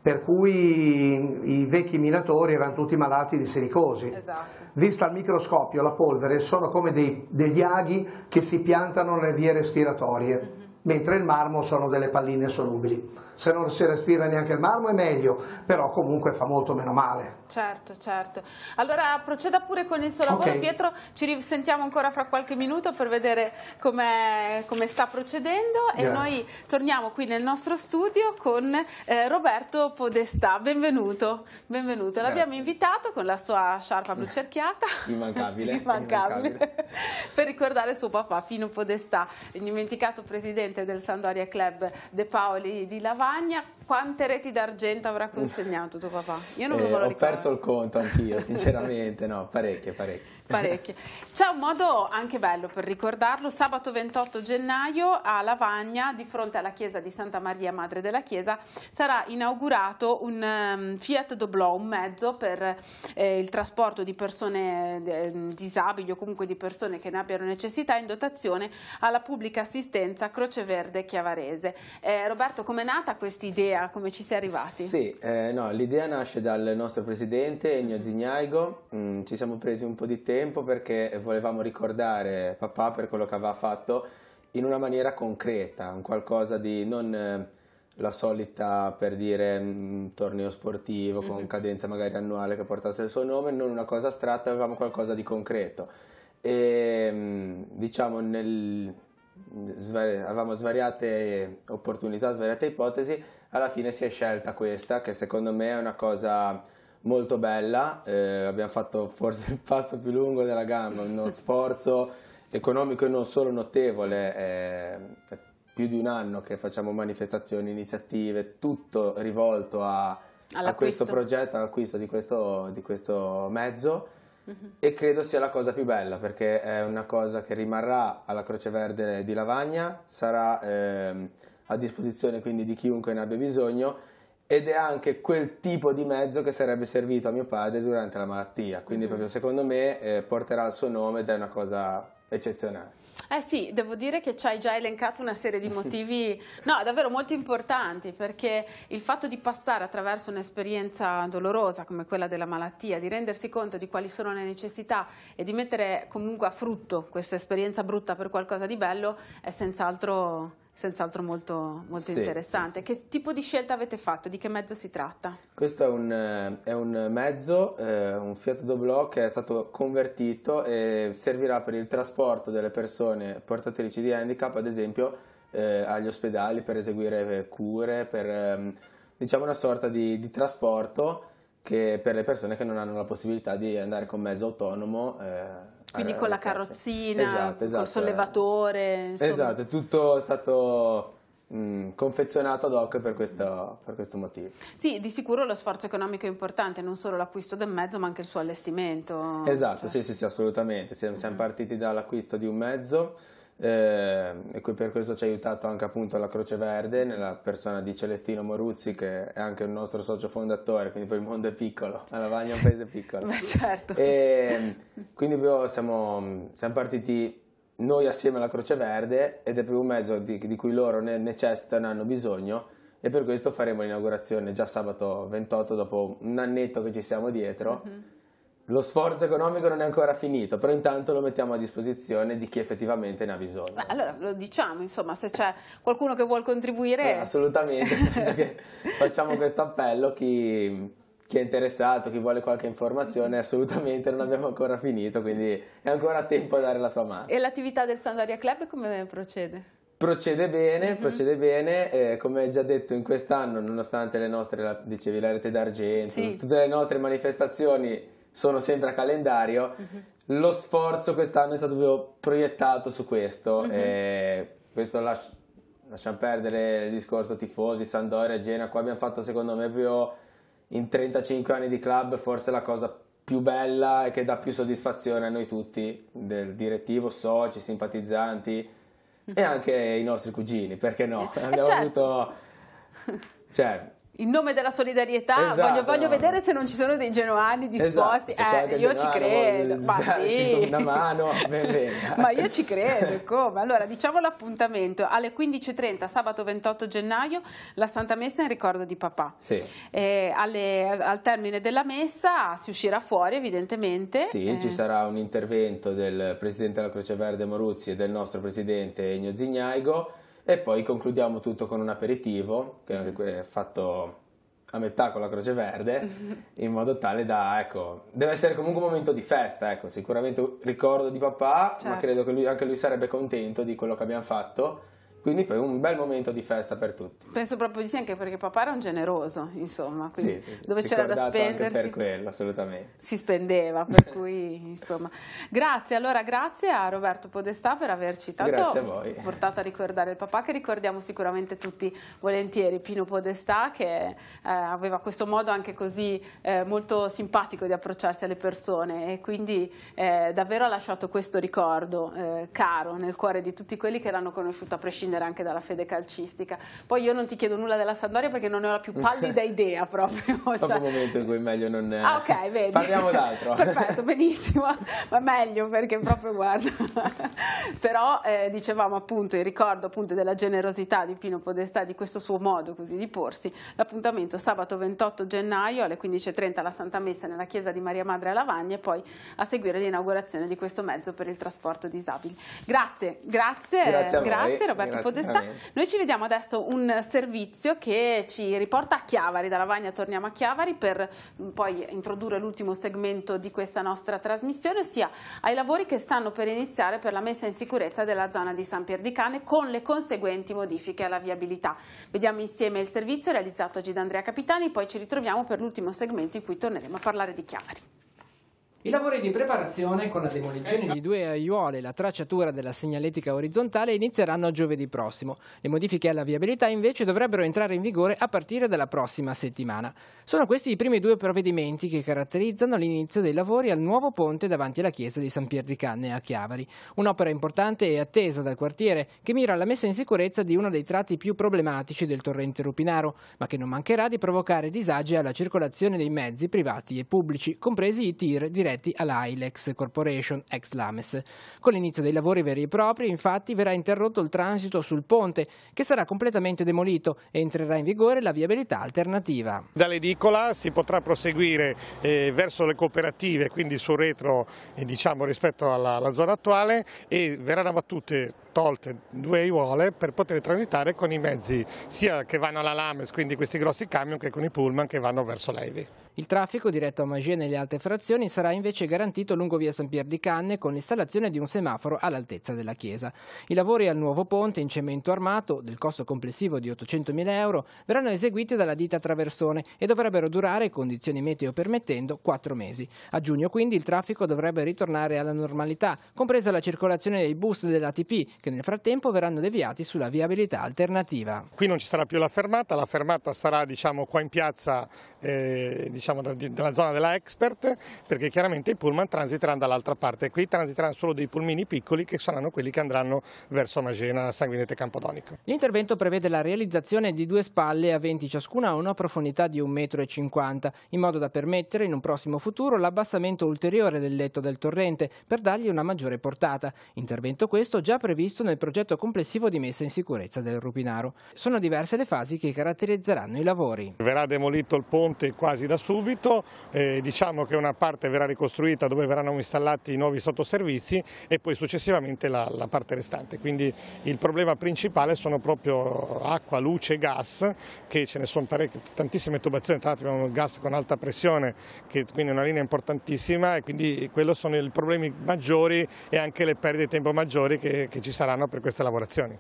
per cui i vecchi minatori erano tutti malati di silicosi. Esatto. Vista al microscopio la polvere sono come dei, degli aghi che si piantano nelle vie respiratorie mentre il marmo sono delle palline solubili. Se non si respira neanche il marmo è meglio, però comunque fa molto meno male. Certo, certo. Allora proceda pure con il suo lavoro okay. Pietro, ci risentiamo ancora fra qualche minuto per vedere come com sta procedendo e Grazie. noi torniamo qui nel nostro studio con eh, Roberto Podestà, benvenuto, benvenuto. L'abbiamo invitato con la sua sciarpa blu cerchiata, *laughs* immancabile, immancabile. immancabile. *laughs* per ricordare suo papà Pino Podestà, il dimenticato presidente presidente del Sandoria Club De Paoli di Lavagna, quante reti d'argento avrà consegnato tuo papà? Io non eh, me lo ricordo. Ho perso il conto anch'io, sinceramente, no, parecchie, parecchie parecchie. C'è un modo anche bello per ricordarlo, sabato 28 gennaio a Lavagna, di fronte alla chiesa di Santa Maria Madre della Chiesa, sarà inaugurato un um, Fiat Doblò, un mezzo per eh, il trasporto di persone eh, disabili o comunque di persone che ne abbiano necessità in dotazione alla pubblica assistenza Croce Verde Chiavarese. Eh, Roberto, com'è nata questa idea? Come ci si è arrivati? Sì, eh, no, l'idea nasce dal nostro presidente, Ennio Zignaigo, mm, ci siamo presi un po' di tempo tempo perché volevamo ricordare papà per quello che aveva fatto in una maniera concreta, un qualcosa di non eh, la solita per dire mm, torneo sportivo mm-hmm. con mhm. cadenza magari annuale che portasse il suo nome, non una cosa astratta, avevamo qualcosa di concreto. E mm, diciamo nel, svari, avevamo svariate opportunità, svariate ipotesi, alla fine si è scelta questa che secondo me è una cosa molto bella, eh, abbiamo fatto forse il passo più lungo della gamba, uno *laughs* sforzo economico e non solo notevole, eh, è più di un anno che facciamo manifestazioni, iniziative, tutto rivolto a, a questo progetto, all'acquisto di questo, di questo mezzo uh mhm. -huh. e credo sia la cosa più bella perché è una cosa che rimarrà alla Croce Verde di Lavagna, sarà eh, a disposizione quindi di chiunque ne abbia bisogno ed è anche quel tipo di mezzo che sarebbe servito a mio padre durante la malattia, quindi mm-hmm. proprio secondo me eh, porterà il suo nome ed è una cosa eccezionale. Eh sì, devo dire che ci hai già elencato una serie di *laughs* motivi, no, davvero molto importanti, perché il fatto di passare attraverso un'esperienza dolorosa come quella della malattia, di rendersi conto di quali sono le necessità e di mettere comunque a frutto questa esperienza brutta per qualcosa di bello, è senz'altro senz'altro molto, molto sì, interessante. Sì, sì. Che tipo di scelta avete fatto? Di che mezzo si tratta? Questo è un, eh, è un mezzo, eh, un Fiat Doblò che è stato convertito e servirà per il trasporto delle persone portatrici di handicap, ad esempio eh, agli ospedali per eseguire eh, cure, per eh, diciamo una sorta di, di trasporto per le persone che non hanno la possibilità di andare con mezzo autonomo eh, quindi eh, con la carrozzina, esatto, esatto, col eh. sollevatore. Insomma. Esatto, è tutto stato mm, confezionato ad hoc per questo, per questo, motivo. Sì, di sicuro lo sforzo economico è importante, non solo l'acquisto del mezzo ma anche il suo allestimento. Esatto, cioè. sì, sì, sì, assolutamente. Siamo, siamo mm. partiti dall'acquisto di un mezzo eh, e per questo ci ha aiutato anche appunto la Croce Verde nella persona di Celestino Moruzzi che è anche un nostro socio fondatore, quindi poi il mondo è piccolo, la Lavagna è un paese piccolo. *laughs* Beh, certo. E, ehm, quindi siamo, siamo, partiti noi assieme alla Croce Verde ed è più un mezzo di, di cui loro ne necessitano, hanno bisogno e per questo faremo l'inaugurazione già sabato 28 dopo un annetto che ci siamo dietro. Uh mm-hmm. -huh lo sforzo economico non è ancora finito, però intanto lo mettiamo a disposizione di chi effettivamente ne ha bisogno. Beh, allora lo diciamo, insomma, se c'è qualcuno che vuole contribuire... Eh, assolutamente, *laughs* facciamo questo appello, chi, chi è interessato, chi vuole qualche informazione, assolutamente non abbiamo ancora finito, quindi è ancora tempo a dare la sua mano. E l'attività del Sandaria Club come procede? Procede bene, mm -hmm. procede bene, eh, come già detto in quest'anno, nonostante le nostre, dicevi la rete d'argento, sì. tutte le nostre manifestazioni sono sempre a calendario. Uh-huh. Lo sforzo quest'anno è stato proprio proiettato su questo. Uh-huh. E questo lascia, lasciamo perdere il discorso tifosi, Sandoria, Gena. Qua abbiamo fatto, secondo me, proprio in 35 anni di club, forse la cosa più bella e che dà più soddisfazione a noi tutti, del direttivo, soci, simpatizzanti uh-huh. e mhm. anche i nostri cugini, perché no? Eh, *laughs* abbiamo certo. avuto. *laughs* Cioè, in nome della solidarietà esatto. voglio, voglio, vedere se non ci sono dei genuani esatto, disposti esatto, eh, io ci credo ma sì una mano *laughs* ma io ci credo come allora diciamo l'appuntamento alle 15.30 sabato 28 gennaio la Santa Messa in ricordo di papà sì. eh, alle, al termine della messa ah, si uscirà fuori evidentemente sì eh. ci sarà un intervento del presidente della Croce Verde Moruzzi e del nostro presidente Egno Zignaigo e poi concludiamo tutto con un aperitivo, che è fatto a metà con la Croce Verde, *laughs* in modo tale da, ecco, deve essere comunque un momento di festa, ecco, sicuramente un ricordo di papà, certo. ma credo che lui, anche lui sarebbe contento di quello che abbiamo fatto quindi poi un bel momento di festa per tutti. Penso proprio di sì, anche perché papà era un generoso, insomma, quindi sì, sì, dove c'era da spendersi. per quello, assolutamente. Si spendeva, per cui *laughs* insomma. Grazie, allora grazie a Roberto Podestà per averci tanto portato a ricordare il papà, che ricordiamo sicuramente tutti volentieri, Pino Podestà che eh, aveva questo modo anche così eh, molto simpatico di approcciarsi alle persone e quindi eh, davvero ha lasciato questo ricordo eh, caro nel cuore di tutti quelli che l'hanno conosciuto a prescindere prescindere anche dalla fede calcistica. Poi io non ti chiedo nulla della Sampdoria perché non ne ho la più pallida *laughs* idea proprio. Dopo cioè... un momento in cui meglio non... Ah ok, vedi. Parliamo d'altro. *laughs* Perfetto, benissimo, ma meglio perché proprio guarda. *laughs* Però eh, dicevamo appunto il ricordo appunto della generosità di Pino Podestà, di questo suo modo così di porsi. L'appuntamento sabato 28 gennaio alle 15.30 alla Santa Messa nella chiesa di Maria Madre a Lavagna e poi a seguire l'inaugurazione di questo mezzo per il trasporto disabili. Grazie, grazie, grazie, grazie Roberto Podestà. Noi ci vediamo adesso un servizio che ci riporta a Chiavari, da Lavagna torniamo a Chiavari per mm, poi introdurre l'ultimo segmento di questa nostra trasmissione, ossia ai lavori che stanno per iniziare per la messa in sicurezza della zona di San Pierdicane con le conseguenti modifiche alla viabilità. Vediamo insieme il servizio realizzato oggi da Andrea Capitani, poi ci ritroviamo per l'ultimo segmento in cui torneremo a parlare di Chiavari. I lavori di preparazione con la demolizione di due aiuole e la tracciatura della segnaletica orizzontale inizieranno giovedì prossimo. Le modifiche alla viabilità invece dovrebbero entrare in vigore a partire dalla prossima settimana. Sono questi i primi due provvedimenti che caratterizzano l'inizio dei lavori al nuovo ponte davanti alla chiesa di San Pier di Canne a Chiavari. Un'opera importante e attesa dal quartiere che mira alla messa in sicurezza di uno dei tratti più problematici del torrente Rupinaro, ma che non mancherà di provocare disagi alla circolazione dei mezzi privati e pubblici, compresi i tir diretti diretti alla Ilex Corporation, ex Lames. Con l'inizio dei lavori veri e propri, infatti, verrà interrotto il transito sul ponte, che sarà completamente demolito e entrerà in vigore la viabilità alternativa. Dall'edicola si potrà proseguire eh, verso le cooperative, quindi sul retro eh, diciamo, rispetto alla, alla zona attuale e verranno battute tolte due aiuole per poter transitare con i mezzi sia che vanno alla Lames, quindi questi grossi camion, che con i pullman che vanno verso Levi. Il traffico diretto a Magie nelle alte frazioni sarà invece garantito lungo via San Pier di Canne con l'installazione di un semaforo all'altezza della chiesa. I lavori al nuovo ponte in cemento armato, del costo complessivo di 800.000 euro, verranno eseguiti dalla ditta Traversone e dovrebbero durare, condizioni meteo permettendo, quattro mesi. A giugno quindi il traffico dovrebbe ritornare alla normalità, compresa la circolazione dei bus dell'ATP che nel frattempo verranno deviati sulla viabilità alternativa. Qui non ci sarà più la fermata, la fermata sarà diciamo, qua in piazza eh, diciamo, da, zona della Expert perché chiaramente i pullman transiteranno dall'altra parte. Qui transiteranno solo dei pulmini piccoli che saranno quelli che andranno verso Magena, Sanguinete e Campodonico. L'intervento prevede la realizzazione di due spalle a 20 ciascuna a una profondità di 1,50 m in modo da permettere in un prossimo futuro l'abbassamento ulteriore del letto del torrente per dargli una maggiore portata. Intervento questo già previsto previsto nel progetto complessivo di messa in sicurezza del Rupinaro. Sono diverse le fasi che caratterizzeranno i lavori. Verrà demolito il ponte quasi da subito, eh, diciamo che una parte verrà ricostruita dove verranno installati i nuovi sottoservizi e poi successivamente la, la parte restante. Quindi il problema principale sono proprio acqua, luce e gas, che ce ne sono tantissime tubazioni, tra l'altro abbiamo il gas con alta pressione, che quindi è una linea importantissima e quindi quelli sono i problemi maggiori e anche le perdite di tempo maggiori che, che ci saranno saranno per queste lavorazioni.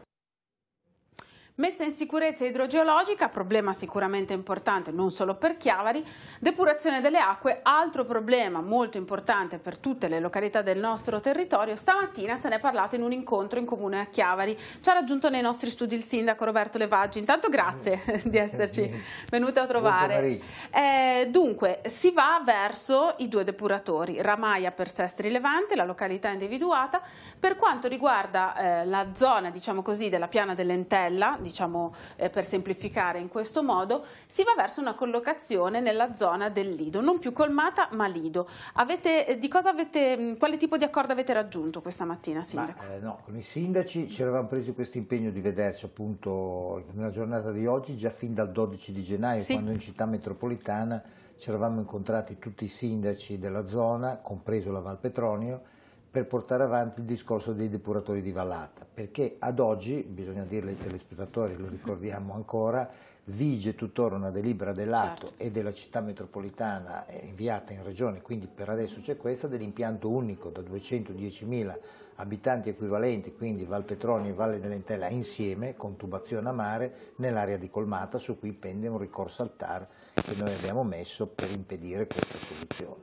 Messa in sicurezza idrogeologica, problema sicuramente importante non solo per Chiavari, depurazione delle acque, altro problema molto importante per tutte le località del nostro territorio, stamattina se ne è parlato in un incontro in comune a Chiavari, ci ha raggiunto nei nostri studi il sindaco Roberto Levaggi, intanto grazie eh, *laughs* di esserci eh, venuto a trovare. Eh, dunque, si va verso i due depuratori, Ramaia per Sestri Levante, la località individuata, per quanto riguarda eh, la zona diciamo così, della piana dell'Entella, diciamo eh, per semplificare in questo modo, si va verso una collocazione nella zona del Lido, non più colmata ma Lido. Avete, eh, avete, mm, quale tipo di accordo avete raggiunto questa mattina, Sindaco? Ma, eh, no, con i sindaci ci eravamo presi questo impegno di vederci appunto nella giornata di oggi, già fin dal 12 di gennaio, sì. quando in città metropolitana ci eravamo incontrati tutti i sindaci della zona, compreso la Val Petronio, per portare avanti il discorso dei depuratori di vallata, perché ad oggi, bisogna dirlo ai telespettatori, lo ricordiamo ancora, vige tuttora una delibera dell'atto certo. e della città metropolitana inviata in regione, quindi per adesso c'è questa, dell'impianto unico da 210.000 abitanti equivalenti, quindi Val Petroni e Valle dell'Entella insieme, con tubazione a mare, nell'area di Colmata, su cui pende un ricorso al TAR che noi abbiamo messo per impedire questa soluzione.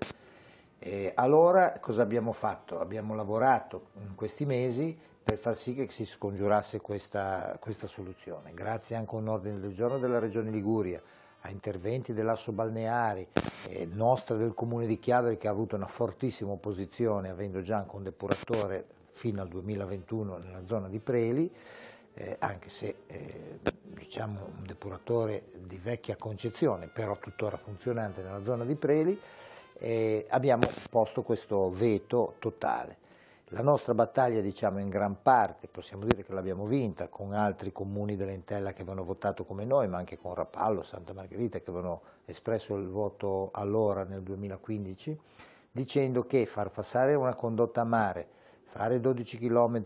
Eh, allora cosa abbiamo fatto? Abbiamo lavorato in questi mesi per far sì che si scongiurasse questa, questa soluzione, grazie anche a un ordine del giorno della Regione Liguria, a interventi dell'asso balneari, eh, nostra del Comune di Chiavari che ha avuto una fortissima opposizione avendo già anche un depuratore fino al 2021 nella zona di Preli, eh, anche se eh, diciamo un depuratore di vecchia concezione, però tuttora funzionante nella zona di Preli, eh, abbiamo posto questo veto totale. La nostra battaglia, diciamo, in gran parte, possiamo dire che l'abbiamo vinta con altri comuni dell'Entella che avevano votato come noi, ma anche con Rapallo, Santa Margherita, che avevano espresso il voto allora nel 2015, dicendo che far passare una condotta a mare, fare 12 km,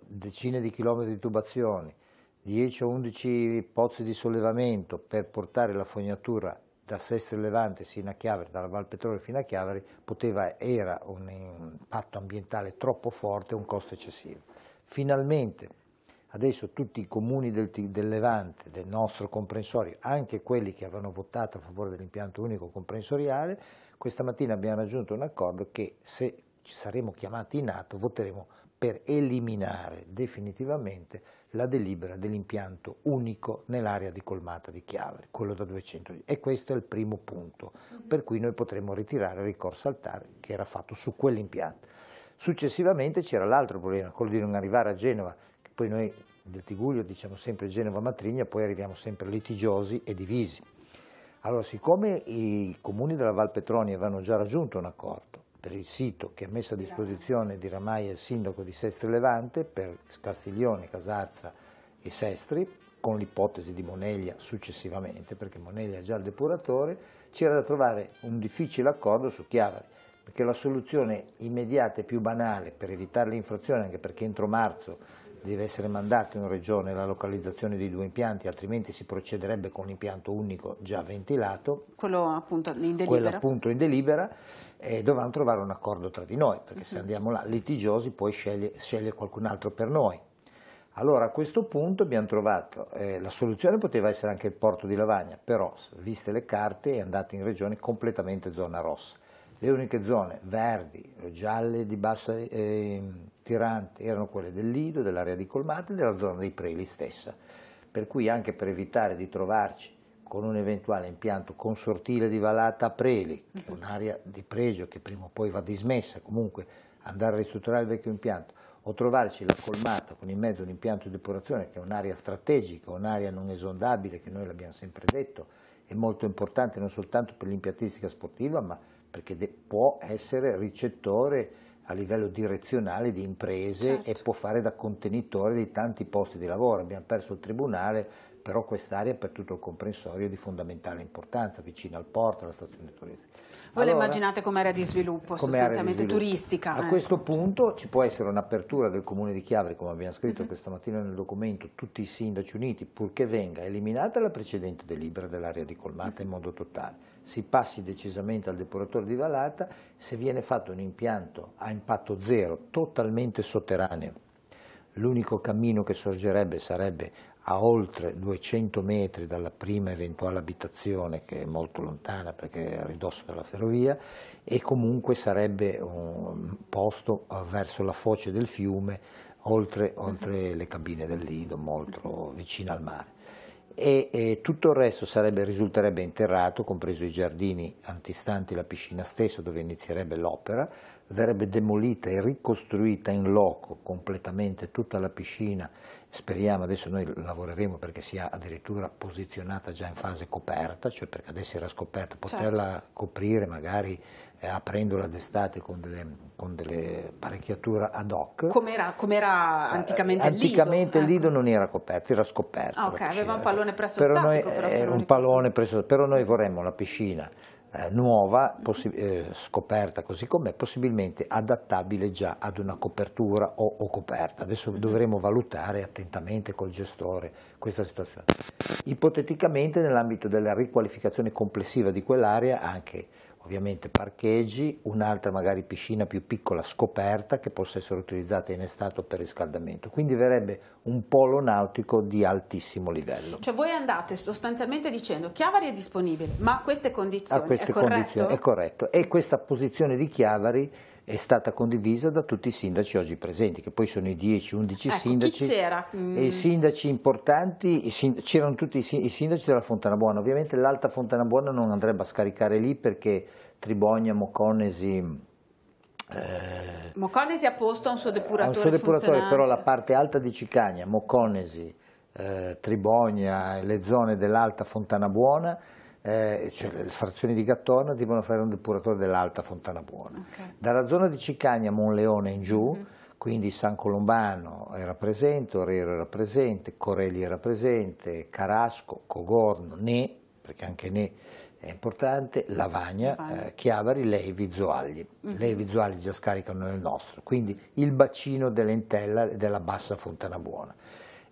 decine di chilometri di tubazioni, 10 o 11 pozzi di sollevamento per portare la fognatura da Sestri Levante sino a Chiavari, dalla Val Petrolio fino a Chiavari, poteva, era un impatto ambientale troppo forte, e un costo eccessivo. Finalmente, adesso tutti i comuni del, del Levante, del nostro comprensorio, anche quelli che avevano votato a favore dell'impianto unico comprensoriale, questa mattina abbiamo raggiunto un accordo che se ci saremo chiamati in atto voteremo per eliminare definitivamente la delibera dell'impianto unico nell'area di colmata di Chiavari, quello da 200. E questo è il primo punto mhm. per cui noi potremmo ritirare il ricorso al TAR che era fatto su quell'impianto. Successivamente c'era l'altro problema, quello di non arrivare a Genova, che poi noi del Tiguglio diciamo sempre Genova-Matrigna, poi arriviamo sempre litigiosi e divisi. Allora, siccome i comuni della Val Petronia avevano già raggiunto un accordo, per il sito che ha messo a disposizione di Ramai il sindaco di Sestri Levante per Castiglione, Casarza e Sestri, con l'ipotesi di Moneglia successivamente, perché Moneglia è già il depuratore, c'era da trovare un difficile accordo su Chiavari, perché la soluzione immediata e più banale per evitare l'infrazione, anche perché entro marzo deve essere mandato in regione la localizzazione dei due impianti, altrimenti si procederebbe con l'impianto unico già ventilato. Quello appunto in delibera. Quello appunto in delibera e dovevamo trovare un accordo tra di noi, perché uh -huh. se mhm. andiamo là litigiosi poi sceglie, sceglie qualcun altro per noi. Allora a questo punto abbiamo trovato, eh, la soluzione poteva essere anche il porto di Lavagna, però viste le carte è andata in regione completamente zona rossa. Le uniche zone verdi o gialle di bassa eh, tirante erano quelle del Lido, dell'area di Colmate e della zona dei Preli stessa. Per cui anche per evitare di trovarci con un eventuale impianto consortile di Valata a Preli, che è un'area di pregio che prima o poi va dismessa, comunque andare a ristrutturare il vecchio impianto, o trovarci la colmata con in mezzo un impianto di depurazione che è un'area strategica, un'area non esondabile, che noi l'abbiamo sempre detto, è molto importante non soltanto per l'impiantistica sportiva, ma perché de- può essere ricettore a livello direzionale di imprese certo. e può fare da contenitore di tanti posti di lavoro. Abbiamo perso il tribunale, però quest'area per tutto il comprensorio è di fondamentale importanza, vicino al porto, alla stazione di turistica. Voi allora, la immaginate area di sviluppo, sostanzialmente di sviluppo. turistica. A eh. questo punto ci può essere un'apertura del Comune di Chiavari, come abbiamo scritto uh mhm. -huh. questa mattina nel documento, tutti i sindaci uniti, purché venga eliminata la precedente delibera dell'area di colmata in modo totale. Si passi decisamente al depuratore di Valata, se viene fatto un impianto a impatto zero, totalmente sotterraneo, l'unico cammino che sorgerebbe sarebbe a oltre 200 metri dalla prima eventuale abitazione, che è molto lontana perché è a ridosso della ferrovia, e comunque sarebbe un posto verso la foce del fiume, oltre, oltre mm-hmm. le cabine del Lido, molto vicino al mare. E, e tutto il resto sarebbe, risulterebbe interrato, compreso i giardini antistanti la piscina stessa dove inizierebbe l'opera, verrebbe demolita e ricostruita in loco completamente tutta la piscina, speriamo adesso noi lavoreremo perché sia addirittura posizionata già in fase coperta, cioè perché adesso era scoperta, poterla certo. coprire magari eh, aprendola d'estate con delle, con delle apparecchiature ad hoc. Com'era, com'era anticamente, eh, anticamente il Lido? Lido ecco. non era coperto, era scoperto. Ah, ok, aveva un pallone presso però statico. Noi, però, un pallone presso, però noi vorremmo la piscina eh, nuova, eh, scoperta così com'è, possibilmente adattabile già ad una copertura o, o coperta. Adesso mhm. dovremo valutare attentamente col gestore questa situazione. Ipoteticamente nell'ambito della riqualificazione complessiva di quell'area anche ovviamente parcheggi, un'altra magari piscina più piccola scoperta che possa essere utilizzata in estate per riscaldamento. Quindi verrebbe un polo nautico di altissimo livello. Cioè voi andate sostanzialmente dicendo Chiavari è disponibile, ma a queste condizioni a queste è condizioni, corretto? È corretto. E questa posizione di Chiavari è stata condivisa da tutti i sindaci oggi presenti, che poi sono i 10-11 ecco, sindaci. c'era? Mm. I sindaci importanti, c'erano tutti i sindaci della Fontana Buona, ovviamente l'Alta Fontana Buona non andrebbe a scaricare lì perché Tribogna, Moconesi... Eh, Moconesi ha posto un suo depuratore. Un suo depuratore, però la parte alta di Cicagna, Moconesi, eh, Tribogna, le zone dell'Alta Fontana Buona eh, cioè le frazioni di Gattona devono fare un depuratore dell'Alta Fontana Buona. Okay. Dalla zona di Cicagna, Monleone in giù, mm -hmm. quindi San Colombano era presente, Orero era presente, Corelli era presente, Carasco, Cogorno, Ne, perché anche Ne è importante, Lavagna, Lavagna. Eh, Chiavari, Levi, Zoagli. Mm -hmm. Levi, Zoagli già scaricano nel nostro, quindi il bacino dell'Entella della bassa Fontana Buona.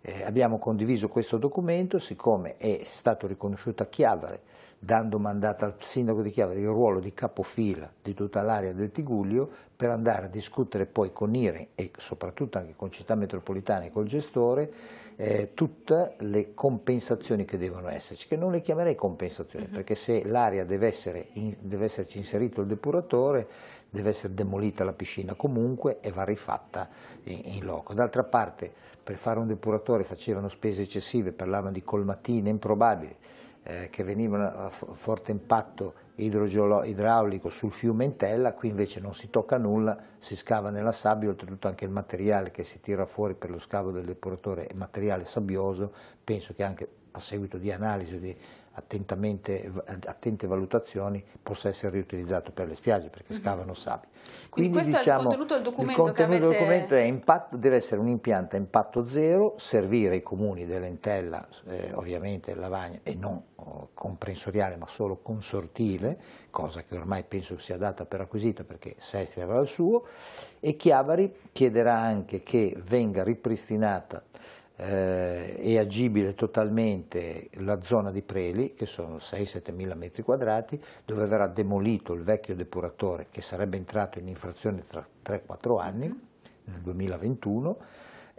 Eh, abbiamo condiviso questo documento, siccome è stato riconosciuto a Chiavare, dando mandato al sindaco di Chiavare il ruolo di capofila di tutta l'area del Tiguglio, per andare a discutere poi con IRE e soprattutto anche con Città Metropolitana e col gestore eh, tutte le compensazioni che devono esserci, che non le chiamerei compensazioni, uh mhm. -huh. perché se l'area deve, deve esserci inserito il depuratore, deve essere demolita la piscina comunque e va rifatta in, in loco. D'altra parte per fare un depuratore facevano spese eccessive, parlavano di colmatine improbabili eh, che venivano a forte impatto idraulico sul fiume Entella, qui invece non si tocca nulla, si scava nella sabbia, oltretutto anche il materiale che si tira fuori per lo scavo del depuratore è materiale sabbioso, penso che anche a seguito di analisi di attentamente, attente valutazioni possa essere riutilizzato per le spiagge perché mhm. scavano sabbia. Quindi, Quindi diciamo, il contenuto del documento, contenuto avete... del documento impatto, deve essere un impianto a impatto zero, servire ai comuni dell'Entella, eh, ovviamente Lavagna e non oh, comprensoriale ma solo consortile, cosa che ormai penso sia data per acquisita perché Sestri avrà il suo e Chiavari chiederà anche che venga ripristinata eh, è agibile totalmente la zona di Preli, che sono 6-7 mila metri quadrati, dove verrà demolito il vecchio depuratore che sarebbe entrato in infrazione tra 3-4 anni, mm-hmm. nel 2021,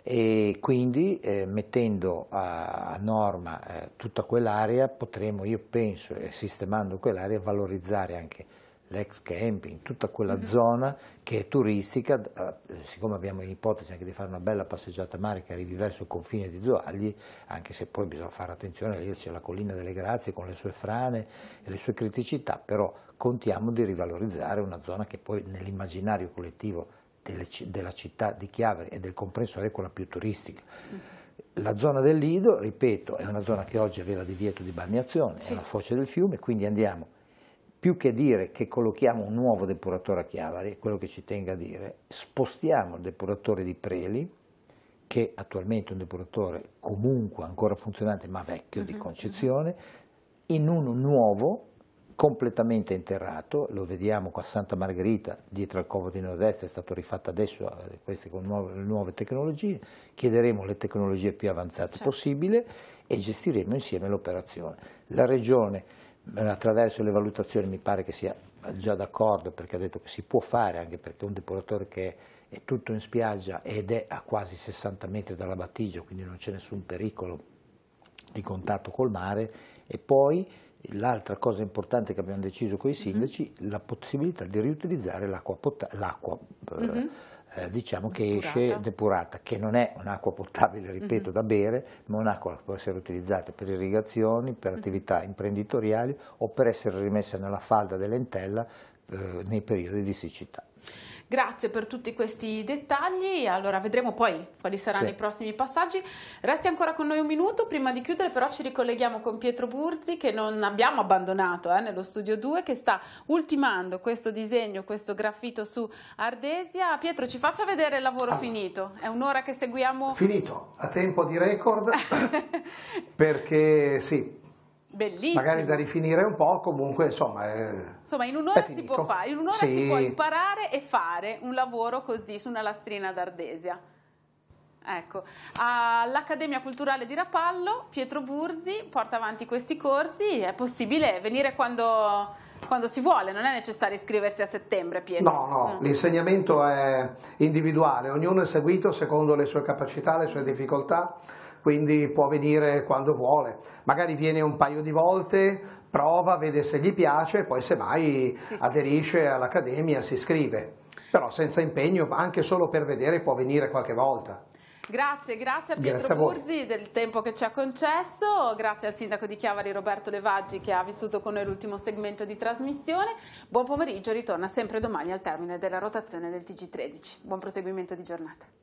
e quindi eh, mettendo a, a norma eh, tutta quell'area potremo, io penso, sistemando quell'area, valorizzare anche l'ex camping, tutta quella mm-hmm. zona che è turistica, eh, siccome abbiamo l'ipotesi anche di fare una bella passeggiata a mare che arrivi verso il confine di Zoagli, anche se poi bisogna fare attenzione, lì c'è la collina delle grazie con le sue frane e le sue criticità, però contiamo di rivalorizzare una zona che poi nell'immaginario collettivo delle, della città di Chiaveri e del comprensorio è quella più turistica. Mm-hmm. La zona del Lido, ripeto, è una zona che oggi aveva divieto di balneazione, sì. è la foce del fiume, quindi andiamo più che dire che collochiamo un nuovo depuratore a Chiavari, quello che ci tenga a dire, spostiamo il depuratore di Preli, che attualmente è un depuratore comunque ancora funzionante ma vecchio di mhm, concezione, mhm. in uno nuovo completamente interrato, lo vediamo qua a Santa Margherita, dietro al covo di Nord-Est, è stato rifatto adesso, eh, queste con nuove, nuove tecnologie, chiederemo le tecnologie più avanzate certo. possibile e gestiremo insieme l'operazione. La Regione attraverso le valutazioni mi pare che sia già d'accordo perché ha detto che si può fare anche perché un depuratore che è tutto in spiaggia ed è a quasi 60 metri dalla battigia quindi non c'è nessun pericolo di contatto col mare e poi l'altra cosa importante che abbiamo deciso con i sindaci mm -hmm. la possibilità di riutilizzare l'acqua, l'acqua mm -hmm. eh, mm-hmm. Eh, diciamo che depurata. esce depurata, che non è un'acqua potabile, ripeto, mm -hmm. da bere, ma un'acqua che può essere utilizzata per irrigazioni, per mhm. attività mm -hmm. imprenditoriali o per essere rimessa nella falda dell'entella eh, nei periodi di siccità. Grazie per tutti questi dettagli, allora vedremo poi quali saranno sì. i prossimi passaggi. Resti ancora con noi un minuto prima di chiudere, però ci ricolleghiamo con Pietro Burzi che non abbiamo abbandonato eh, nello studio 2 che sta ultimando questo disegno, questo graffito su Ardesia. Pietro ci faccia vedere il lavoro allora, finito, è un'ora che seguiamo. Finito, a tempo di record *laughs* perché sì, Bellissimo. Magari da rifinire un po', comunque insomma. È, insomma, in un'ora si può fare, in un'ora sì. si può imparare e fare un lavoro così su una lastrina d'ardesia. Ecco, all'Accademia Culturale di Rapallo Pietro Burzi porta avanti questi corsi, è possibile venire quando, quando si vuole, non è necessario iscriversi a settembre Pietro? No, no, mm. l'insegnamento è individuale, ognuno è seguito secondo le sue capacità, le sue difficoltà, quindi può venire quando vuole. Magari viene un paio di volte, prova, vede se gli piace e poi semmai sì, aderisce all'accademia, si iscrive. Però senza impegno, anche solo per vedere, può venire qualche volta. Grazie, grazie a Pietro grazie a Burzi del tempo che ci ha concesso, grazie al sindaco di Chiavari Roberto Levaggi che ha vissuto con noi l'ultimo segmento di trasmissione. Buon pomeriggio, ritorna sempre domani al termine della rotazione del TG13. Buon proseguimento di giornata.